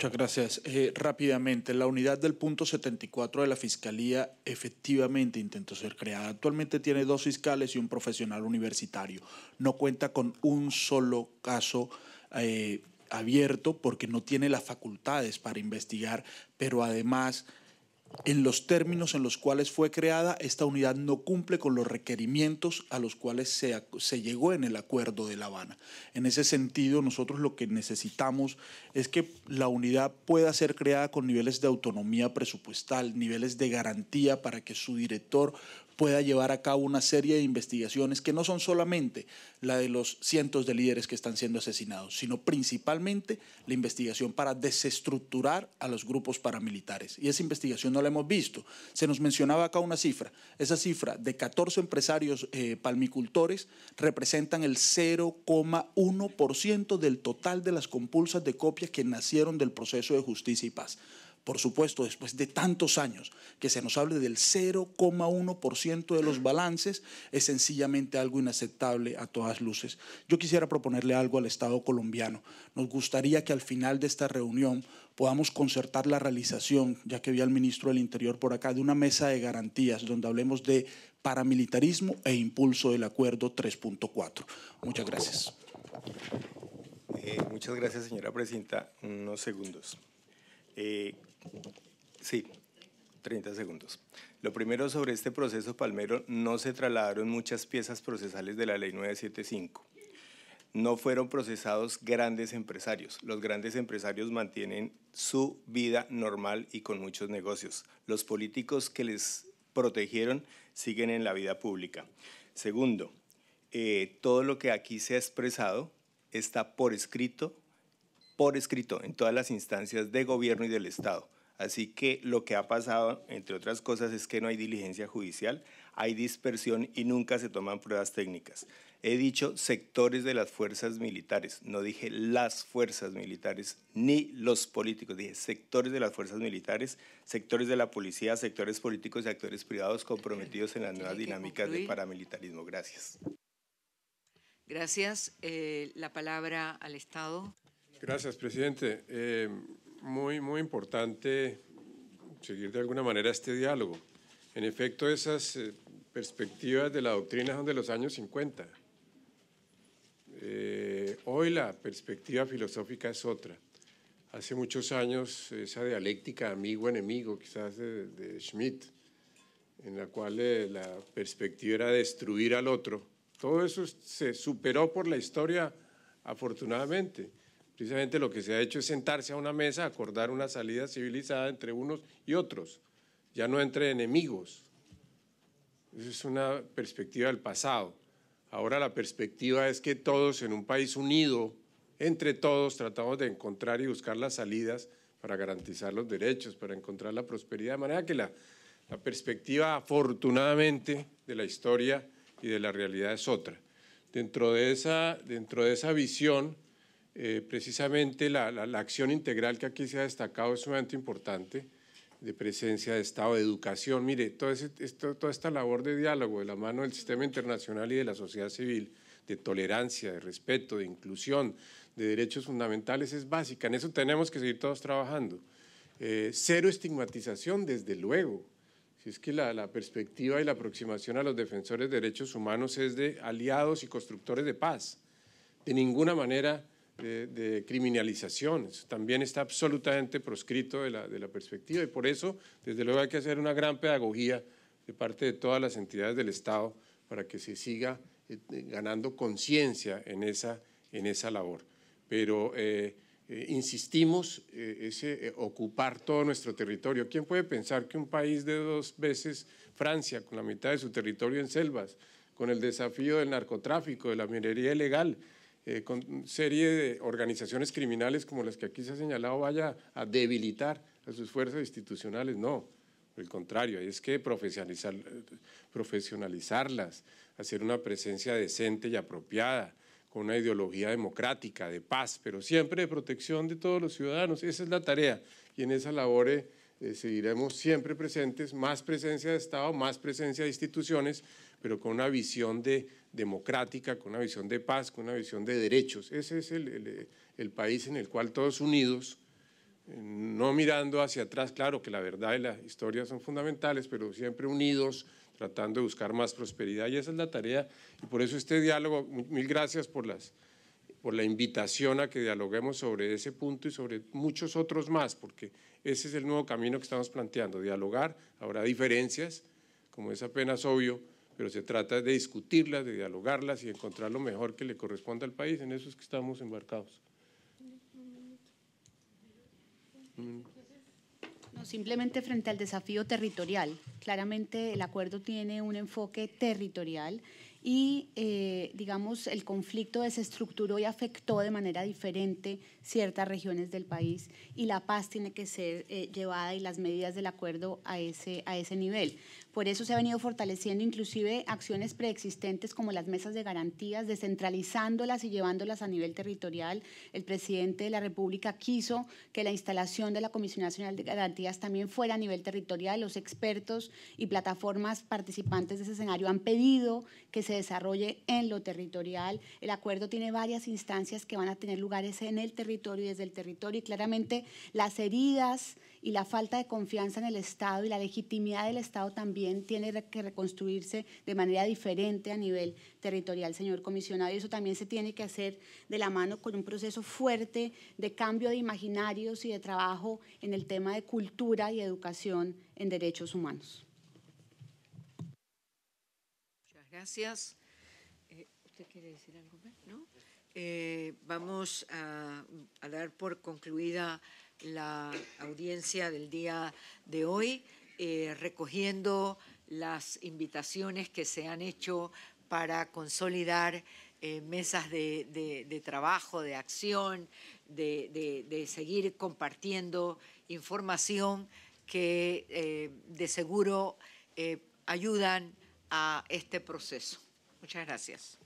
Muchas gracias. Eh, rápidamente, la unidad del punto 74 de la Fiscalía efectivamente intentó ser creada. Actualmente tiene dos fiscales y un profesional universitario. No cuenta con un solo caso eh, abierto porque no tiene las facultades para investigar, pero además en los términos en los cuales fue creada, esta unidad no cumple con los requerimientos a los cuales se, llegó en el Acuerdo de La Habana. En ese sentido, nosotros lo que necesitamos es que la unidad pueda ser creada con niveles de autonomía presupuestal, niveles de garantía para que su director pueda llevar a cabo una serie de investigaciones que no son solamente la de los cientos de líderes que están siendo asesinados, sino principalmente la investigación para desestructurar a los grupos paramilitares. Y esa investigación no la hemos visto. Se nos mencionaba acá una cifra. Esa cifra de 14 empresarios eh, palmicultores representan el 0,1% del total de las compulsas de copias que nacieron del proceso de justicia y paz. Por supuesto, después de tantos años que se nos hable del 0,1% de los balances, es sencillamente algo inaceptable a todas luces. Yo quisiera proponerle algo al Estado colombiano. Nos gustaría que al final de esta reunión podamos concertar la realización, ya que vi al ministro del Interior por acá, de una mesa de garantías donde hablemos de paramilitarismo e impulso del acuerdo 3.4. Muchas gracias. Eh, muchas gracias, señora presidenta. Unos segundos. Eh, Sí, 30 segundos. Lo primero sobre este proceso palmero, no se trasladaron muchas piezas procesales de la ley 975. No fueron procesados grandes empresarios. Los grandes empresarios mantienen su vida normal y con muchos negocios. Los políticos que les protegieron siguen en la vida pública. Segundo, eh, todo lo que aquí se ha expresado está por escrito por escrito en todas las instancias de gobierno y del Estado. Así que lo que ha pasado, entre otras cosas, es que no hay diligencia judicial, hay dispersión y nunca se toman pruebas técnicas. He dicho sectores de las fuerzas militares, no dije las fuerzas militares ni los políticos, dije sectores de las fuerzas militares, sectores de la policía, sectores políticos y actores privados comprometidos en las nuevas dinámicas de paramilitarismo. Gracias. Gracias. Eh, la palabra al Estado. Gracias, presidente. Eh, muy, muy importante seguir de alguna manera este diálogo. En efecto, esas eh, perspectivas de la doctrina son de los años 50. Eh, hoy la perspectiva filosófica es otra. Hace muchos años esa dialéctica amigo-enemigo, quizás de, Schmidt, en la cual la perspectiva era destruir al otro, todo eso se superó por la historia afortunadamente. Precisamente lo que se ha hecho es sentarse a una mesa, acordar una salida civilizada entre unos y otros, ya no entre enemigos. Esa es una perspectiva del pasado. Ahora la perspectiva es que todos en un país unido, entre todos, tratamos de encontrar y buscar las salidas para garantizar los derechos, para encontrar la prosperidad, de manera que la, perspectiva, afortunadamente, de la historia y de la realidad es otra. Dentro de esa, dentro de esa visión, eh, precisamente la, acción integral que aquí se ha destacado es sumamente importante, de presencia de Estado, de educación. Mire, toda esta labor de diálogo de la mano del sistema internacional y de la sociedad civil, de tolerancia, de respeto, de inclusión, de derechos fundamentales es básica. En eso tenemos que seguir todos trabajando. Eh, cero estigmatización, desde luego. Si es que la, la perspectiva y la aproximación a los defensores de derechos humanos es de aliados y constructores de paz. De ninguna manera de, criminalizaciones, también está absolutamente proscrito de la, perspectiva y por eso, desde luego, hay que hacer una gran pedagogía de parte de todas las entidades del Estado para que se siga eh, eh, ganando conciencia en esa, en esa labor. Pero eh, insistimos, ese ocupar todo nuestro territorio. ¿Quién puede pensar que un país de dos veces Francia, con la mitad de su territorio en selvas, con el desafío del narcotráfico, de la minería ilegal, eh, con serie de organizaciones criminales como las que aquí se ha señalado vaya a debilitar a sus fuerzas institucionales. No, por el contrario, es que profesionalizarlas, hacer una presencia decente y apropiada, con una ideología democrática, de paz, pero siempre de protección de todos los ciudadanos. Esa es la tarea y en esa labor eh, seguiremos siempre presentes, más presencia de Estado, más presencia de instituciones, pero con una visión de democrática, con una visión de paz, con una visión de derechos. Ese es el, país en el cual todos unidos, eh, no mirando hacia atrás, claro que la verdad y la historia son fundamentales, pero siempre unidos, tratando de buscar más prosperidad y esa es la tarea y por eso este diálogo, mil gracias por, las, por la invitación a que dialoguemos sobre ese punto y sobre muchos otros más, porque ese es el nuevo camino que estamos planteando, dialogar, habrá diferencias, como es apenas obvio, pero se trata de discutirlas, de dialogarlas y encontrar lo mejor que le corresponda al país. En eso es que estamos embarcados. No, simplemente frente al desafío territorial. Claramente el acuerdo tiene un enfoque territorial y, eh, digamos, el conflicto desestructuró y afectó de manera diferente ciertas regiones del país y la paz tiene que ser eh, llevada y las medidas del acuerdo a ese, a ese nivel. Por eso se ha venido fortaleciendo inclusive acciones preexistentes como las mesas de garantías, descentralizándolas y llevándolas a nivel territorial. El presidente de la República quiso que la instalación de la Comisión Nacional de Garantías también fuera a nivel territorial. Los expertos y plataformas participantes de ese escenario han pedido que se desarrolle en lo territorial. El acuerdo tiene varias instancias que van a tener lugares en el territorio y desde el territorio y claramente las heridas y la falta de confianza en el Estado y la legitimidad del Estado también tiene que reconstruirse de manera diferente a nivel territorial, señor comisionado. Y eso también se tiene que hacer de la mano con un proceso fuerte de cambio de imaginarios y de trabajo en el tema de cultura y educación en derechos humanos. Muchas gracias. Eh, ¿Usted quiere decir algo más? Eh, vamos a dar por concluida la audiencia del día de hoy, eh, recogiendo las invitaciones que se han hecho para consolidar eh, mesas de, trabajo, de acción, de, seguir compartiendo información que eh, de seguro ayudan a este proceso. Muchas gracias.